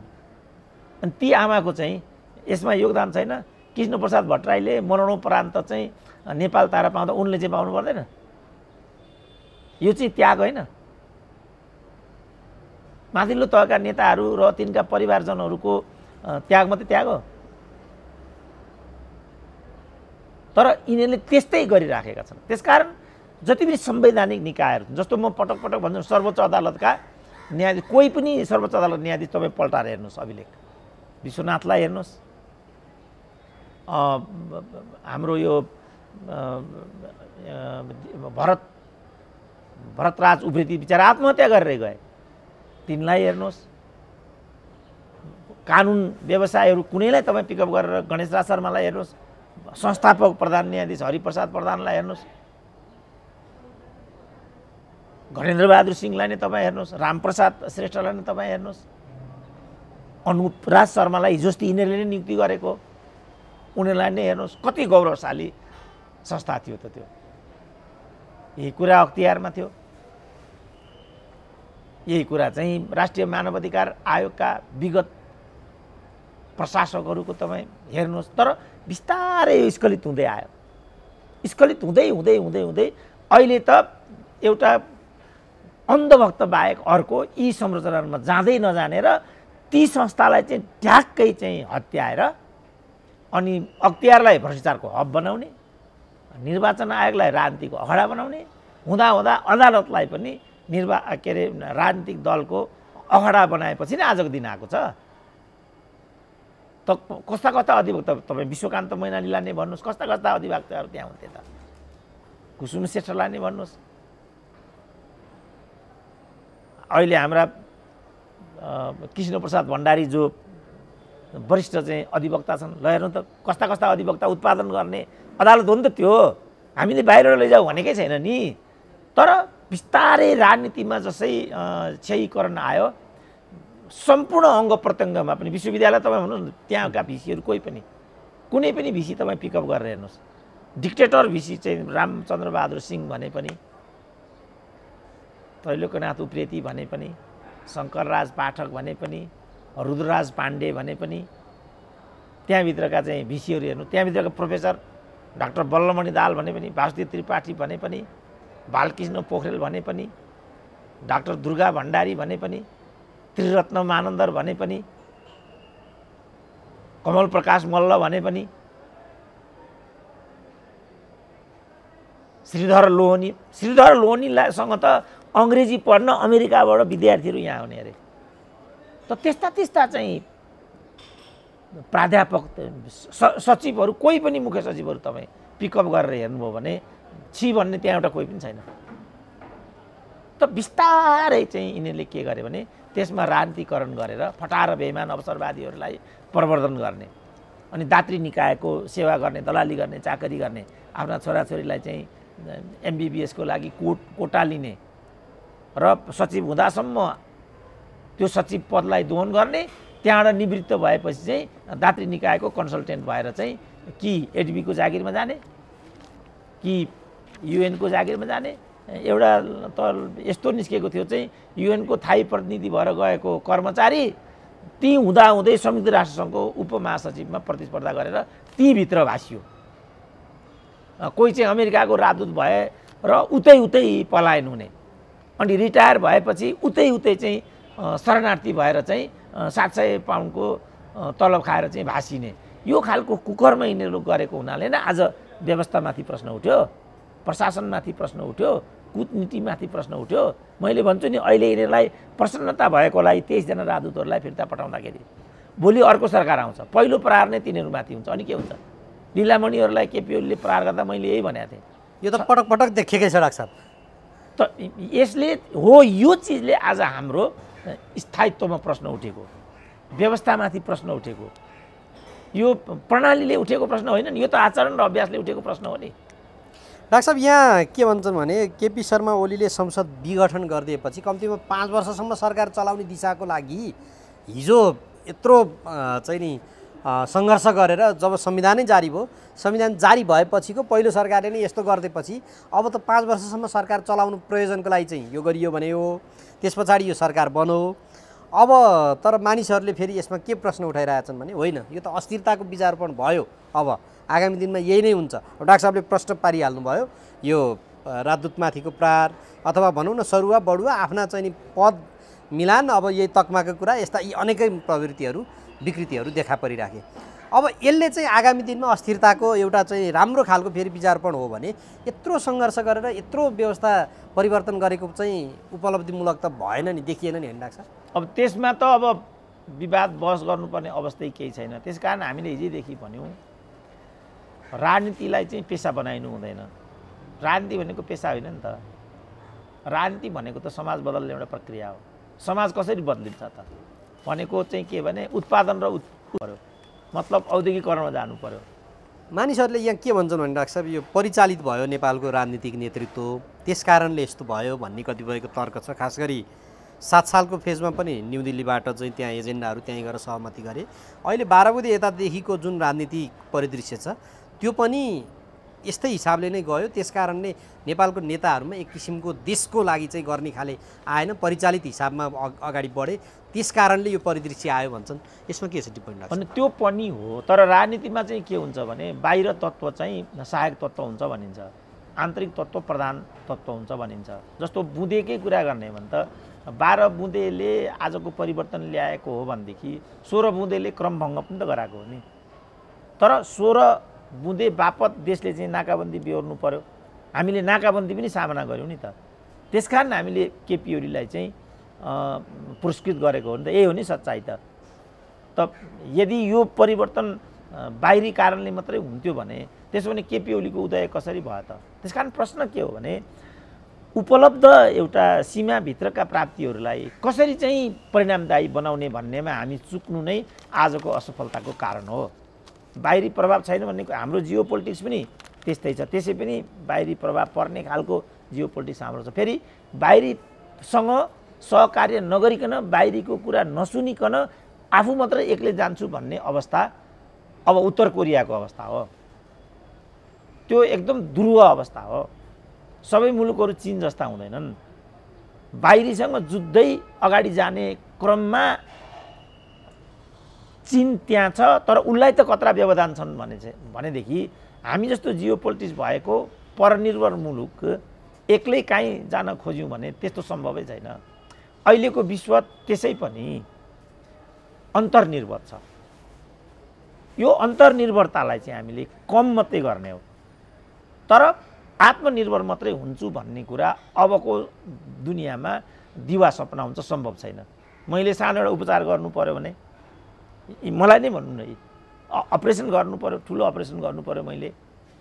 अनि ती आमाको चाहिँ यसमा योगदान छैन कृष्णप्रसाद भट्टराईले मरणोपरान्त चाहिँ नेपाल तारा पाउँदा उनले चाहिँ पाउनु पर्दैन यो चाहिँ त्याग होइन माथिल्लो तहका नेताहरू र तिनका परिवारजनहरूको त्याग मात्रै त्याग हो तर यिनीहरूले त्यस्तै गरिराखेका छन् त्यसकारण जति पनि संवैधानिक निकायहरू जस्तो म पटक पटक भन्छु सर्वोच्च अदालतका न्यायाधीश कोही पनि सर्वोच्च अदालत न्यायाधीश तपाईँ पल्टाएर हेर्नुहोस् अभिलेख विश्वनाथलाई हेर्नुहोस् हाम्रो यो भरत भरतराज उभ्रेती बिचरा आत्महत्या गरेर गए तिनलाई हेर्नुहोस् कानुन व्यवसायहरू कुनैलाई तपाईँ पिकअप गरेर गणेशराज शर्मालाई हेर्नुहोस् संस्थापक प्रधान न्यायाधीश हरिप्रसाद प्रधानलाई हेर्नुहोस् घरेन्द्रबहादुर सिंहलाई नै तपाईँ हेर्नुहोस् रामप्रसाद श्रेष्ठलाई नै तपाईँ हेर्नुहोस् अनुप राज शर्मालाई हिजो अस्ति यिनीहरूले नै नियुक्ति गरेको उनीहरूलाई नै हेर्नुहोस् कति गौरवशाली संस्था थियो त त्यो यही कुरा अख्तियारमा थियो यही कुरा चाहिँ राष्ट्रिय मानवाधिकार आयोगका विगत प्रशासकहरूको तपाईँ हेर्नुहोस् तर बिस्तारै स्खलित हुँदै आयो स्खलित हुँदै हुँदै हुँदै हुँदै अहिले त एउटा अन्धभक्त बाहेक अर्को यी संरचनामा जाँदै नजानेर ती संस्थालाई चाहिँ ट्याक्कै चाहिँ हत्याएर अनि अख्तियारलाई भ्रष्टाचारको हब बनाउने निर्वाचन आयोगलाई राजनीतिको अखडा बनाउने हुँदाहुँदा अदालतलाई पनि निर्वा के अरे राजनीतिक दलको अखडा बनाएपछि नै आजको दिन आएको छ त कस्ता कस्ता अधिवक्ता तपाईँ विश्वकान्त मैनाली लाने भन्नुहोस् कस्ता कस्ता अधिवक्ताहरू त्यहाँ हुन्थे त कुसुम श्रेष्ठ लाने भन्नुहोस् अहिले हाम्रा कृष्णप्रसाद भण्डारी जो वरिष्ठ चाहिँ अधिवक्ता छन् ल हेर्नु त कस्ता कस्ता अधिवक्ता उत्पादन गर्ने अदालत हो नि त त्यो हामीले बाहिर लैजाऊ भनेकै छैन नि तर बिस्तारै राजनीतिमा जसै क्षयीकरण आयो सम्पूर्ण अङ्ग प्रत्यङ्गमा पनि विश्वविद्यालय तपाईँ भन्नु त्यहाँका भिसीहरू कोही पनि कुनै पनि भिसी तपाईँ पिकअप गरेर हेर्नुहोस् डिक्टेटर भिसी चाहिँ रामचन्द्रबहादुर सिंह भने पनि त्रैलोकनाथ उप्रेती भने पनि शङ्करराज पाठक भने पनि रुद्रराज पाण्डे भने पनि त्यहाँभित्रका चाहिँ भिसीहरू हेर्नु त्यहाँभित्रका प्रोफेसर डाक्टर बल्लमणि दाल भने पनि वासुदेव त्रिपाठी भने पनि बालकृष्ण पोखरेल भने पनि डाक्टर दुर्गा भण्डारी भने पनि त्रिरत्न मानन्दर भने पनि कमल प्रकाश मल्ल भने पनि श्रीधर लोहनी श्रीधर लोहनीलाईसँग त अङ्ग्रेजी पढ्न अमेरिकाबाट विद्यार्थीहरू यहाँ आउने अरे त त्यस्ता त्यस्ता चाहिँ प्राध्यापक सचिवहरू कोही पनि मुख्य सचिवहरू तपाईँ पिकअप गरेर हेर्नुभयो भने छि भन्ने त्यहाँ एउटा कोही पनि छैन त बिस्तारै चाहिँ यिनीहरूले के गर्यो भने त्यसमा राजनीतिकरण गरेर फटाएर बेमान अवसरवादीहरूलाई प्रवर्धन गर्ने अनि दात्री निकायको सेवा गर्ने दलाली गर्ने चाकरी गर्ने आफ्ना छोराछोरीलाई चाहिँ एमबिबिएसको लागि कोट कोटा लिने र सचिव हुँदासम्म त्यो सचिव पदलाई दोहन गर्ने त्यहाँबाट निवृत्त भएपछि चाहिँ दात्री निकायको कन्सल्टेन्ट भएर चाहिँ कि एडबीको जागिरमा जाने कि युएनको जागिरमा जाने एउटा त यस्तो निस्केको थियो चाहिँ युएनको थाई प्रतिनिधि भएर गएको कर्मचारी ती हुँदाहुँदै संयुक्त राष्ट्रसङ्घको उपमहासचिवमा प्रतिस्पर्धा गरेर तीभित्र भाँसियो कोही चाहिँ अमेरिकाको राजदूत भए र उतै उतै पलायन हुने अनि रिटायर भएपछि उतै उतै चाहिँ शरणार्थी भएर चाहिँ सात सय पाउन्डको तलब खाएर चाहिँ भाँसिने यो खालको कुकरमा यिनीहरू गरेको हुनाले नै आज व्यवस्थामाथि प्रश्न उठ्यो प्रशासनमाथि प्रश्न उठ्यो कुटनीतिमाथि प्रश्न उठ्यो मैले भन्छु नि अहिले यिनीहरूलाई प्रसन्नता भएकोलाई तेइसजना राजदूतहरूलाई फिर्ता पठाउँदाखेरि भोलि अर्को सरकार आउँछ पहिलो प्रहार नै तिनीहरूमाथि हुन्छ अनि के हुन्छ लिलामणिहरूलाई केपिओलीले प्रहार गर्दा मैले यही भनेको थिएँ यो त पटक पटक देखेकै छ डाक्टर त यसले हो यो चिजले आज हाम्रो स्थायित्वमा प्रश्न उठेको व्यवस्थामाथि प्रश्न उठेको यो प्रणालीले उठेको प्रश्न होइन नि यो त आचरण र अभ्यासले उठेको प्रश्न हो नि डाक्टर साहब यहाँ के भन्छन् भने केपी शर्मा ओलीले संसद विघटन गरिदिएपछि कम्तीमा पाँच वर्षसम्म सरकार चलाउने दिशाको लागि हिजो यत्रो चाहिँ नि सङ्घर्ष गरेर जब संविधानै जारी भयो संविधान जारी भएपछिको पहिलो सरकारले नै यस्तो गरिदिएपछि अब त पाँच वर्षसम्म सरकार चलाउनु प्रयोजनको लागि चाहिँ यो गरियो भने हो त्यस पछाडि यो सरकार बनो अब तर मानिसहरूले फेरि यसमा के प्रश्न उठाइरहेछन् भने होइन यो त अस्थिरताको विचार पनि भयो अब आगामी दिनमा यही नै हुन्छ डाक्टर साहबले प्रश्न पारिहाल्नुभयो यो राजदूतमाथिको प्रार अथवा भनौँ न सरुवा बडुवा आफ्ना चाहिँ पद मिलान अब यही तकमाको कुरा यस्ता यी अनेकै प्रवृत्तिहरू विकृतिहरू देखा परिराखे अब यसले चाहिँ आगामी दिनमा अस्थिरताको एउटा चाहिँ राम्रो खालको फेरि विचारपण हो भने यत्रो सङ्घर्ष गरेर यत्रो व्यवस्था परिवर्तन गरेको चाहिँ उपलब्धिमूलक त भएन नि देखिएन नि लाग्छ अब त्यसमा त अब विवाद बहस गर्नुपर्ने अवस्थै केही छैन त्यस कारण हामीले हिजैदेखि भन्यौँ राजनीतिलाई चाहिँ पेसा बनाइनु हुँदैन राजनीति भनेको पेसा होइन नि त राजनीति भनेको त समाज बदल्ने एउटा प्रक्रिया हो समाज कसरी बदलिन्छ त भनेको चाहिँ के भने उत्पादन र उत्पादन मतलब औद्योगिकरणमा जानु पर्यो मानिसहरूले यहाँ के भन्छन् भने डाक्टर साहब यो परिचालित भयो नेपालको राजनीतिक नेतृत्व त्यस कारणले यस्तो भयो भन्ने कतिपयको तर्क छ खास गरी सात सालको फेजमा पनि न्यु दिल्लीबाट चाहिँ त्यहाँ एजेन्डाहरू त्यहीँ गएर सहमति गरे अहिले बाह्र बुधे यतादेखिको जुन राजनीतिक परिदृश्य छ त्यो पनि यस्तै हिसाबले नै गयो त्यस कारणले नेपालको नेताहरूमा एक किसिमको देशको लागि चाहिँ गर्ने खाले आएन परिचालित हिसाबमा अगाडि बढे त्यस कारणले यो परिदृश्य आयो भन्छन् यसमा के छ टिप्पणी लाग्छ अनि त्यो पनि हो तर राजनीतिमा चाहिँ के हुन्छ भने बाहिर तत्त्व चाहिँ सहायक तत्त्व हुन्छ भनिन्छ आन्तरिक तत्त्व प्रधान तत्त्व हुन्छ भनिन्छ जस्तो बुँदेकै कुरा गर्ने भने त बाह्र बुँदेले आजको परिवर्तन ल्याएको हो भनेदेखि सोह्र बुँदेले क्रमभङ्ग पनि त गराएको हो नि तर सोह्र बुँदे बापत देशले चाहिँ नाकाबन्दी बेहोर्नु पऱ्यो हामीले नाकाबन्दी पनि सामना गऱ्यौँ नि त त्यस कारण हामीले केपिओलीलाई चाहिँ पुरस्कृत गरेको हो नि त यही हो नि सच्चाइ त त यदि यो परिवर्तन बाहिरी कारणले मात्रै हुन्थ्यो भने त्यसो भने केपी ओलीको उदय कसरी भयो त त्यस कारण प्रश्न के हो भने उपलब्ध एउटा सीमाभित्रका प्राप्तिहरूलाई कसरी चाहिँ परिणामदायी बनाउने भन्नेमा हामी चुक्नु नै आजको असफलताको कारण हो बाहिरी प्रभाव छैन भने हाम्रो जियो पोलिटिक्स पनि त्यस्तै छ त्यसै पनि बाहिरी प्रभाव पर्ने खालको जियो पोलिटिक्स हाम्रो छ फेरि बाहिरीसँग सहकार्य नगरिकन बाहिरीको कुरा नसुनिकन आफू मात्र एक्लै जान्छु भन्ने अवस्था अब उत्तर कोरियाको अवस्था हो त्यो एकदम दुर्व अवस्था हो सबै मुलुकहरू चिन जस्ता हुँदैनन् बाहिरीसँग जुझ्दै अगाडि जाने क्रममा चिन त्यहाँ छ तर उसलाई त कत्रा व्यवधान छन् भने चाहिँ भनेदेखि हामी जस्तो जियो पोलिटिक्स भएको परनिर्भर मुलुक एक्लै काहीँ जान खोज्यौँ भने त्यस्तो सम्भवै छैन अहिलेको विश्व त्यसै पनि अन्तर्निर्भर छ यो अन्तर्निर्भरतालाई चाहिँ हामीले कम मात्रै गर्ने हो तर आत्मनिर्भर मात्रै हुन्छु भन्ने कुरा अबको दुनियाँमा दिवा सपना हुन्छ सम्भव छैन मैले सानो एउटा उपचार गर्नु पऱ्यो भने मलाई नै भन्नु न अपरेसन गर्नु पऱ्यो ठुलो अपरेसन गर्नु पऱ्यो मैले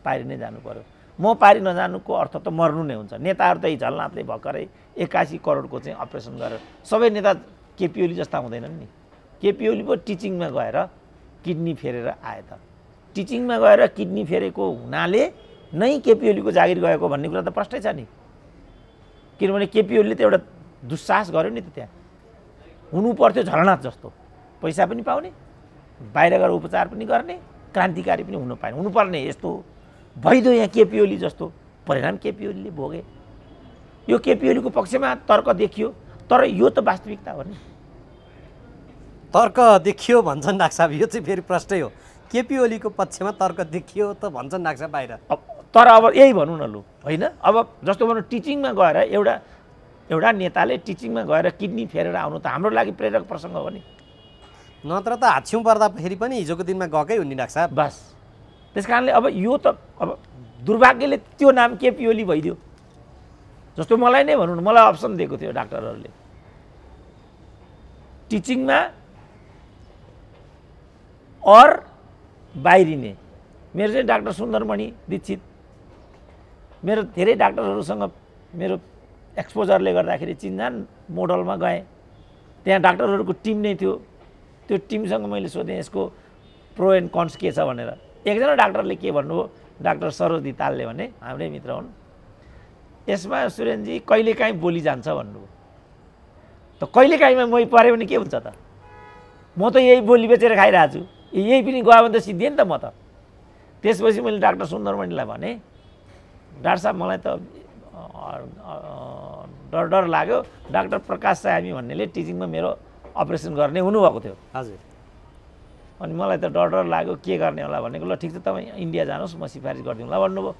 बाहिर नै जानु पऱ्यो म पारि नजानुको अर्थ त मर्नु नै हुन्छ नेताहरू त झलनाथले भर्खरै एक्कासी करोडको चाहिँ अपरेसन गरेर सबै नेता केपिओली जस्ता हुँदैनन् नि केपिओली पो टिचिङमा गएर किडनी फेरेर आए त टिचिङमा गएर किडनी फेरेको हुनाले नै केपिओलीको जागिर गएको भन्ने कुरा त प्रष्टै छ नि किनभने केपिओलीले त एउटा दुस्साहस गर्यो नि त त्यहाँ हुनु पर्थ्यो झलनाथ जस्तो पैसा पनि पाउने बाहिर गएर उपचार पनि गर्ने क्रान्तिकारी पनि हुनु पाएन हुनुपर्ने यस्तो भइदियो यहाँ केपी ओली जस्तो परिणाम ओलीले भोगे यो केपी ओलीको पक्षमा तर्क देखियो तर यो त वास्तविकता हो नि तर्क देखियो भन्छन् डाक्टर साहब यो चाहिँ फेरि प्रश्नै हो केपी ओलीको पक्षमा तर्क देखियो त भन्छन् डाक्टर साहब बाहिर तर अब यही भनौँ न लु होइन अब जस्तो भनौँ टिचिङमा गएर एउटा एउटा नेताले टिचिङमा गएर किडनी फेरेर आउनु त हाम्रो लागि प्रेरक प्रसङ्ग हो नि नत्र त हाछ्यौँ पर्दा फेरि पनि हिजोको दिनमा गएकै हुन् नि डाक्टर साहब बस त्यस कारणले अब यो त अब दुर्भाग्यले त्यो नाम केपी ओली भइदियो जस्तो मलाई नै भनौँ न मलाई अप्सन दिएको थियो डाक्टरहरूले टिचिङमा अर बाहिरिने मेरो चाहिँ डाक्टर सुन्दरमणि दीक्षित मेरो धेरै डाक्टरहरूसँग मेरो एक्सपोजरले गर्दाखेरि चिन्जान मोडलमा गएँ त्यहाँ डाक्टरहरूको टिम नै थियो त्यो टिमसँग मैले सोधेँ यसको प्रो एन्ड कन्स के छ भनेर एकजना डाक्टरले के भन्नुभयो डाक्टर सरोज तालले भने हाम्रै मित्र हुन् यसमा सुरेनजी कहिलेकाहीँ बोली जान्छ भन्नुभयो त कहिलेकाहीँमा मै पऱ्यो भने के हुन्छ त म त यही बोली बेचेर खाइरहेको छु यही पनि गयो भने त सिद्धिएँ नि त म त त्यसपछि मैले डाक्टर सुन्दरमणिलाई भने डाक्टर साहब मलाई त डर डर लाग्यो डाक्टर प्रकाश सामी भन्नेले टिचिङमा मेरो अपरेसन गर्ने हुनुभएको थियो हजुर अनि मलाई त डर डर लाग्यो के गर्ने होला भनेको ल ठिक छ तपाईँ इन्डिया जानुहोस् म सिफारिस गरिदिउँला भन्नुभयो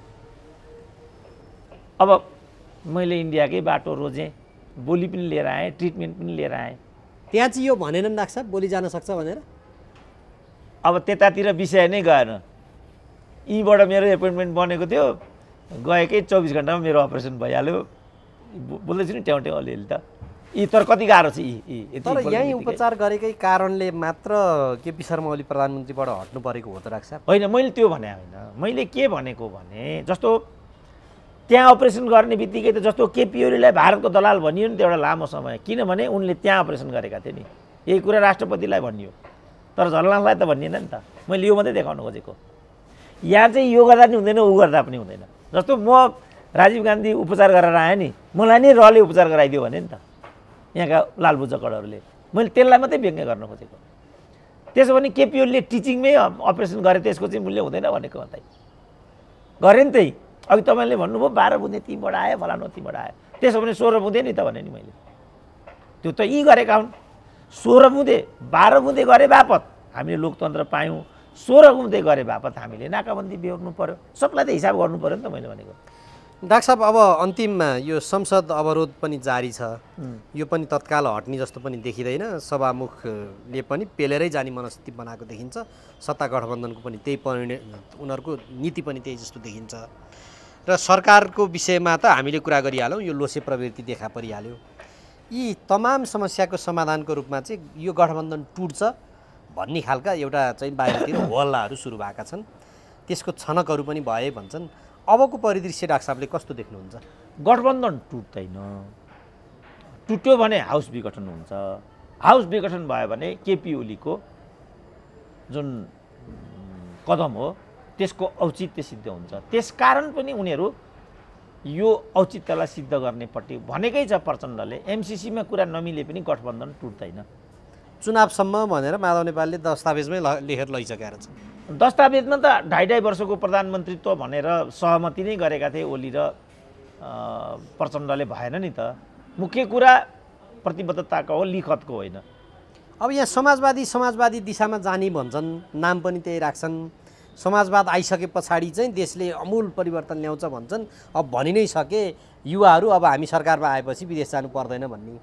अब मैले इन्डियाकै बाटो रोजेँ बोली पनि लिएर आएँ ट्रिटमेन्ट पनि लिएर आएँ त्यहाँ चाहिँ यो भनेन नि डाक्टर बोली जान सक्छ भनेर अब त्यतातिर विषय नै गएन यहीँबाट मेरो एपोइन्टमेन्ट बनेको थियो गएकै चौबिस घन्टामा मेरो अपरेसन भइहाल्यो बोल्दैछु नि ट्याउ ट्याउ अलिअलि त यी तर कति गाह्रो छ यी तर यहीँ उपचार गरेकै कारणले मात्र केपी शर्मा ओली प्रधानमन्त्रीबाट हट्नु परेको हो त राख्छ होइन मैले त्यो भने होइन मैले के भनेको भने जस्तो त्यहाँ अपरेसन गर्ने बित्तिकै त जस्तो केपी ओलीलाई भारतको दलाल भनियो नि त एउटा लामो समय किनभने उनले त्यहाँ अपरेसन गरेका थिए नि यही कुरा राष्ट्रपतिलाई भनियो तर झलनाथलाई त भनिएन नि त मैले यो मात्रै देखाउनु खोजेको यहाँ चाहिँ यो गर्दा पनि हुँदैन ऊ गर्दा पनि हुँदैन जस्तो म राजीव गान्धी उपचार गरेर आएँ नि मलाई नै रले उपचार गराइदियो भने नि त यहाँका लालबुजकडहरूले मैले त्यसलाई मात्रै व्यङ्ग्य गर्न खोजेको त्यसो भने केपिओलले टिचिङमै अपरेसन गरे त्यसको चाहिँ मूल्य हुँदैन भनेको मात्रै गरेँ नि त्यही अघि तपाईँले भन्नुभयो बाह्र बुँदै तिमीबाट आयो फलानु तिमीबाट आयो त्यसो भने सोह्र बुँदै नि त भने नि मैले त्यो त यी गरेका हुन् सोह्र बुँदे बाह्र बुँदे गरे बापत हामीले लोकतन्त्र पायौँ सोह्र बुँदे गरे बापत हामीले नाकाबन्दी बेहोर्नु पऱ्यो सबलाई त हिसाब गर्नु पऱ्यो नि त मैले भनेको डाक्टर साहब अब अन्तिममा यो संसद अवरोध पनि जारी छ यो पनि तत्काल हट्ने जस्तो पनि देखिँदैन सभामुखले पनि पेलेरै जाने मनस्थिति बनाएको देखिन्छ सत्ता गठबन्धनको पनि त्यही परिणय उनीहरूको नीति पनि त्यही जस्तो देखिन्छ र सरकारको विषयमा त हामीले कुरा गरिहालौँ यो लोसे प्रवृत्ति देखा परिहाल्यो यी तमाम समस्याको समाधानको रूपमा चाहिँ यो गठबन्धन टुट्छ भन्ने खालका एउटा चाहिँ बाहिरतिर हल्लाहरू सुरु भएका छन् त्यसको छनकहरू पनि भए भन्छन् अबको परिदृश्य डाक्टर साहबले कस्तो देख्नुहुन्छ गठबन्धन टुट्दैन टुट्यो भने हाउस विघटन हुन्छ हाउस विघटन भयो भने केपी ओलीको जुन कदम हो त्यसको औचित्य सिद्ध हुन्छ त्यसकारण पनि उनीहरू यो औचित्यलाई सिद्ध गर्नेपट्टि भनेकै छ प्रचण्डले एमसिसीमा कुरा नमिले पनि गठबन्धन टुट्दैन चुनावसम्म भनेर माधव नेपालले दस्तावेजमै लेखेर लैसकेर छ दस्तावेजमा त ढाई ढाई वर्षको प्रधानमन्त्रीत्व भनेर सहमति नै गरेका थिए ओली र प्रचण्डले भएन नि त मुख्य कुरा प्रतिबद्धताको हो लिखतको होइन अब यहाँ समाजवादी समाजवादी दिशामा जाने भन्छन् नाम पनि त्यही राख्छन् समाजवाद आइसके पछाडि चाहिँ देशले अमूल परिवर्तन ल्याउँछ भन्छन् अब भनि नै सके युवाहरू अब हामी सरकारमा आएपछि विदेश जानु पर्दैन भन्ने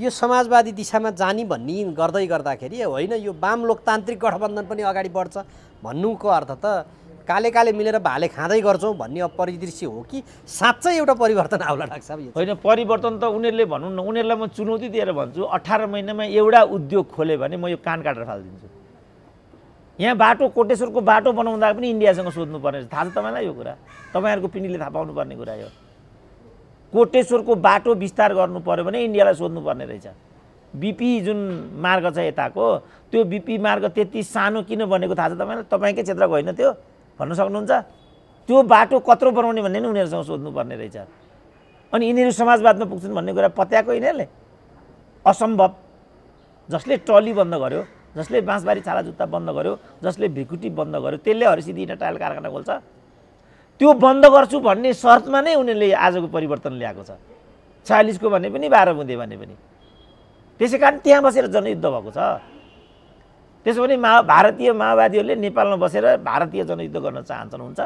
यो समाजवादी दिशामा जाने भन्ने गर्दै गर्दाखेरि होइन यो वाम लोकतान्त्रिक गठबन्धन पनि अगाडि बढ्छ भन्नुको अर्थ त काले काले मिलेर भाले खाँदै गर्छौँ भन्ने अपरिदृश्य हो कि साँच्चै एउटा परिवर्तन आउला लाग्छ होइन परिवर्तन त उनीहरूले भनौँ न उनीहरूलाई म चुनौती दिएर भन्छु अठार महिनामा एउटा उद्योग खोल्यो भने म यो कान काटेर फालिदिन्छु यहाँ बाटो कोटेश्वरको बाटो बनाउँदा पनि इन्डियासँग सोध्नु सोध्नुपर्ने थाहा छ तपाईँलाई यो कुरा तपाईँहरूको पिँढीले थाहा पाउनुपर्ने कुरा यो कोटेश्वरको बाटो विस्तार गर्नु पऱ्यो भने इन्डियालाई सोध्नुपर्ने रहेछ बिपी जुन मार्ग छ यताको त्यो बिपी मार्ग त्यति सानो किन बनेको थाहा छ तपाईँलाई तपाईँकै क्षेत्रको होइन त्यो भन्न सक्नुहुन्छ त्यो बाटो कत्रो बनाउने भन्ने नि उनीहरूसँग सोध्नुपर्ने रहेछ अनि यिनीहरू समाजवादमा पुग्छन् भन्ने कुरा पत्याएको यिनीहरूले असम्भव जसले ट्रली बन्द गर्यो जसले बाँसबारी छाला जुत्ता बन्द गर्यो जसले भिकुटी बन्द गर्यो त्यसले यिनीहरू टायल कारखाना खोल्छ त्यो बन्द गर्छु भन्ने सर्तमा नै उनीहरूले आजको परिवर्तन ल्याएको छ छयालिसको भने पनि बाह्र बुँदे भने पनि त्यसै कारण त्यहाँ बसेर जनयुद्ध भएको छ त्यसो भने मा भारतीय माओवादीहरूले नेपालमा बसेर भारतीय जनयुद्ध गर्न चाहन्छन् हुन्छ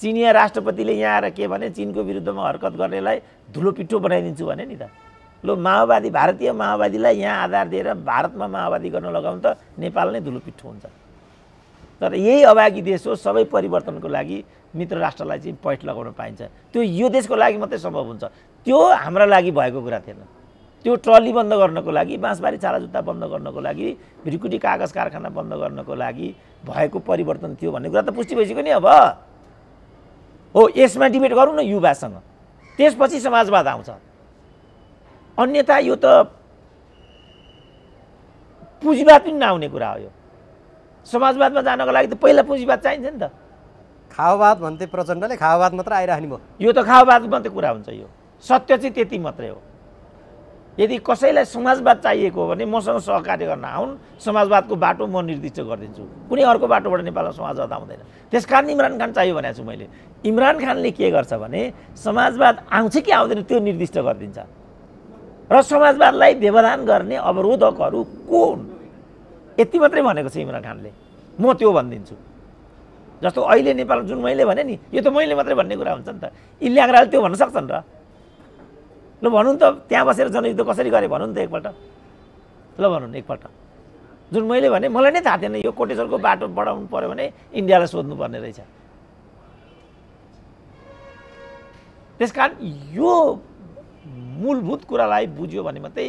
चिनिया राष्ट्रपतिले यहाँ आएर के भने चिनको विरुद्धमा हरकत गर्नेलाई धुलो पिठो बनाइदिन्छु भने नि त लो माओवादी भारतीय माओवादीलाई यहाँ आधार दिएर भारतमा माओवादी गर्न लगाउनु त नेपाल नै धुलो पिठो हुन्छ तर यही अभागी देश हो सबै परिवर्तनको लागि मित्र राष्ट्रलाई चाहिँ पैठ लगाउन पाइन्छ त्यो यो देशको लागि मात्रै सम्भव हुन्छ त्यो हाम्रा लागि भएको कुरा थिएन त्यो ट्रली बन्द गर्नको लागि बाँसबारी छाला जुत्ता बन्द गर्नको लागि भिरकुटी कागज कारखाना बन्द गर्नको लागि भएको परिवर्तन थियो भन्ने कुरा त पुष्टि भइसक्यो नि अब हो यसमा डिबेट गरौँ न युवासँग त्यसपछि समाजवाद आउँछ अन्यथा यो त पुँजीवाद पनि नआउने कुरा हो यो समाजवादमा जानको लागि त पहिला पुँजीवाद चाहिन्छ नि त खाओवाद भन्थे प्रचण्डले खाओवाद मात्रै आइराख्ने भयो यो त खाओवाद मात्रै कुरा हुन्छ यो सत्य चाहिँ त्यति मात्रै हो यदि कसैलाई समाजवाद चाहिएको हो भने मसँग सहकार्य गर्न आउन् समाजवादको बाटो म निर्दिष्ट गरिदिन्छु कुनै अर्को बाटोबाट नेपालमा समाजवाद आउँदैन त्यस कारण इमरान खान चाहियो भनेको छु मैले इमरान खानले के गर्छ भने समाजवाद आउँछ कि आउँदैन त्यो निर्दिष्ट गरिदिन्छ र समाजवादलाई व्यवधान गर्ने अवरोधकहरू को हुन् यति मात्रै भनेको छ इमरान खानले म त्यो भनिदिन्छु जस्तो अहिले नेपाल जुन मैले भने नि यो त मैले मात्रै भन्ने कुरा हुन्छ नि त यी त्यो भन्न सक्छन् र ल भनौँ त त्यहाँ बसेर जनयुद्ध कसरी गरेँ भनौँ त एकपल्ट ल भनौँ न एकपल्ट जुन मैले भने मलाई नै थाहा थिएन यो कोटेश्वरको बाटो बढाउनु पऱ्यो भने इन्डियालाई सोध्नुपर्ने रहेछ त्यस कारण यो मूलभूत कुरालाई बुझ्यो भने मात्रै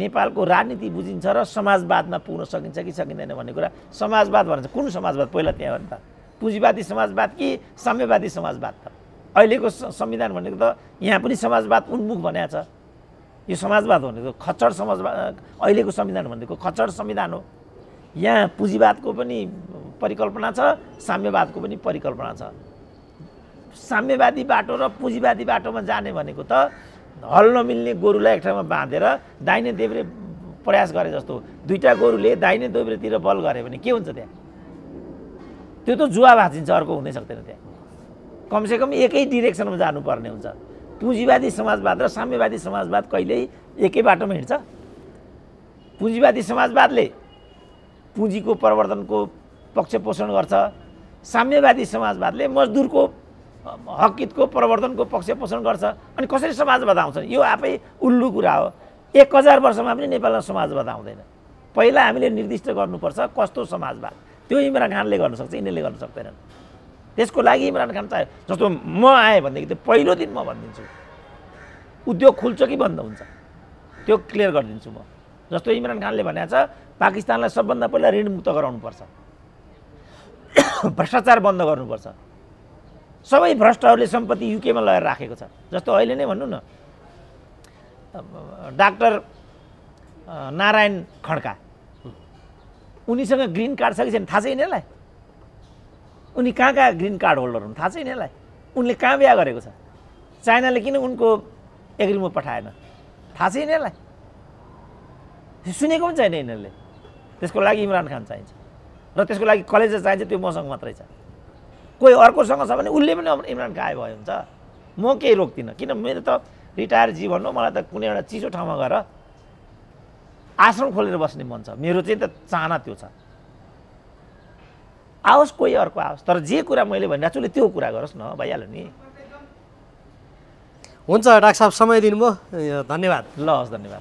नेपालको राजनीति बुझिन्छ र समाजवादमा पुग्न सकिन्छ कि सकिँदैन भन्ने कुरा समाजवाद भन्छ कुन समाजवाद पहिला त्यहाँ भने त पुँजीवादी समाजवाद कि साम्यवादी समाजवाद त अहिलेको संविधान भनेको त यहाँ पनि समाजवाद उन्मुख बनाएको छ यो समाजवाद भनेको खच्चड समाजवाद अहिलेको संविधान भनेको खच्चड संविधान हो यहाँ पुँजीवादको पनि परिकल्पना छ साम्यवादको पनि परिकल्पना छ साम्यवादी बाटो र पुँजीवादी बाटोमा जाने भनेको त हल नमिल्ने गोरुलाई एक ठाउँमा बाँधेर दाहिने देब्रे प्रयास गरे जस्तो दुईवटा गोरुले दाहिने देब्रेतिर बल गरे भने के हुन्छ त्यहाँ त्यो त जुवा भाँचिन्छ अर्को हुनै सक्दैन त्यहाँ कमसेकम एकै डिरेक्सनमा जानुपर्ने हुन्छ पुँजीवादी समाजवाद र साम्यवादी समाजवाद कहिल्यै एकै बाटोमा हिँड्छ पुँजीवादी समाजवादले पुँजीको प्रवर्तनको पोषण गर्छ साम्यवादी समाजवादले मजदुरको हकितको प्रवर्तनको पोषण गर्छ अनि कसरी समाजवाद आउँछ यो आफै उल्लु कुरा हो एक हजार वर्षमा पनि नेपालमा समाजवाद आउँदैन पहिला हामीले निर्दिष्ट गर्नुपर्छ कस्तो समाजवाद त्यो इमरान खानले गर्न सक्छ यिनीहरूले गर्न सक्दैनन् त्यसको लागि इमरान खान चाह्यो जस्तो म आएँ भनेदेखि त्यो पहिलो दिन म भनिदिन्छु उद्योग खुल्छ कि बन्द हुन्छ त्यो क्लियर गरिदिन्छु म जस्तो इमरान खानले भनेको छ पाकिस्तानलाई सबभन्दा पहिला ऋणमुक्त गराउनुपर्छ भ्रष्टाचार बन्द गर्नुपर्छ सबै भ्रष्टहरूले सम्पत्ति युकेमा लगेर राखेको छ जस्तो अहिले नै भन्नु न डाक्टर नारायण खड्का उनीसँग ग्रिन कार्ड छ कि छैन थाहा छ यिनीहरूलाई उनी कहाँ कहाँ ग्रिन कार्ड होल्डर हुन् थाहा छैन यसलाई उनले कहाँ बिहा गरेको छ चाइनाले किन उनको एग्रिमेन्ट पठाएन थाहा छैन यसलाई सुनेको पनि छैन यिनीहरूले त्यसको लागि इमरान खान चाहिन्छ र त्यसको लागि कलेज चाहिन्छ त्यो मसँग मात्रै छ कोही अर्कोसँग छ भने उसले पनि इमरान खान आयो भयो हुन्छ म केही रोक्दिनँ किन मेरो त रिटायर जीवन हो मलाई त कुनै एउटा चिसो ठाउँमा गएर आश्रम खोलेर बस्ने मन छ मेरो चाहिँ त चाहना त्यो छ आओस् कोही अर्को आओस् तर जे कुरा मैले भनिरहेको छु त्यो कुरा गरोस् न भइहाल्यो नि हुन्छ डाक्टर साहब समय दिनुभयो धन्यवाद ल हस् धन्यवाद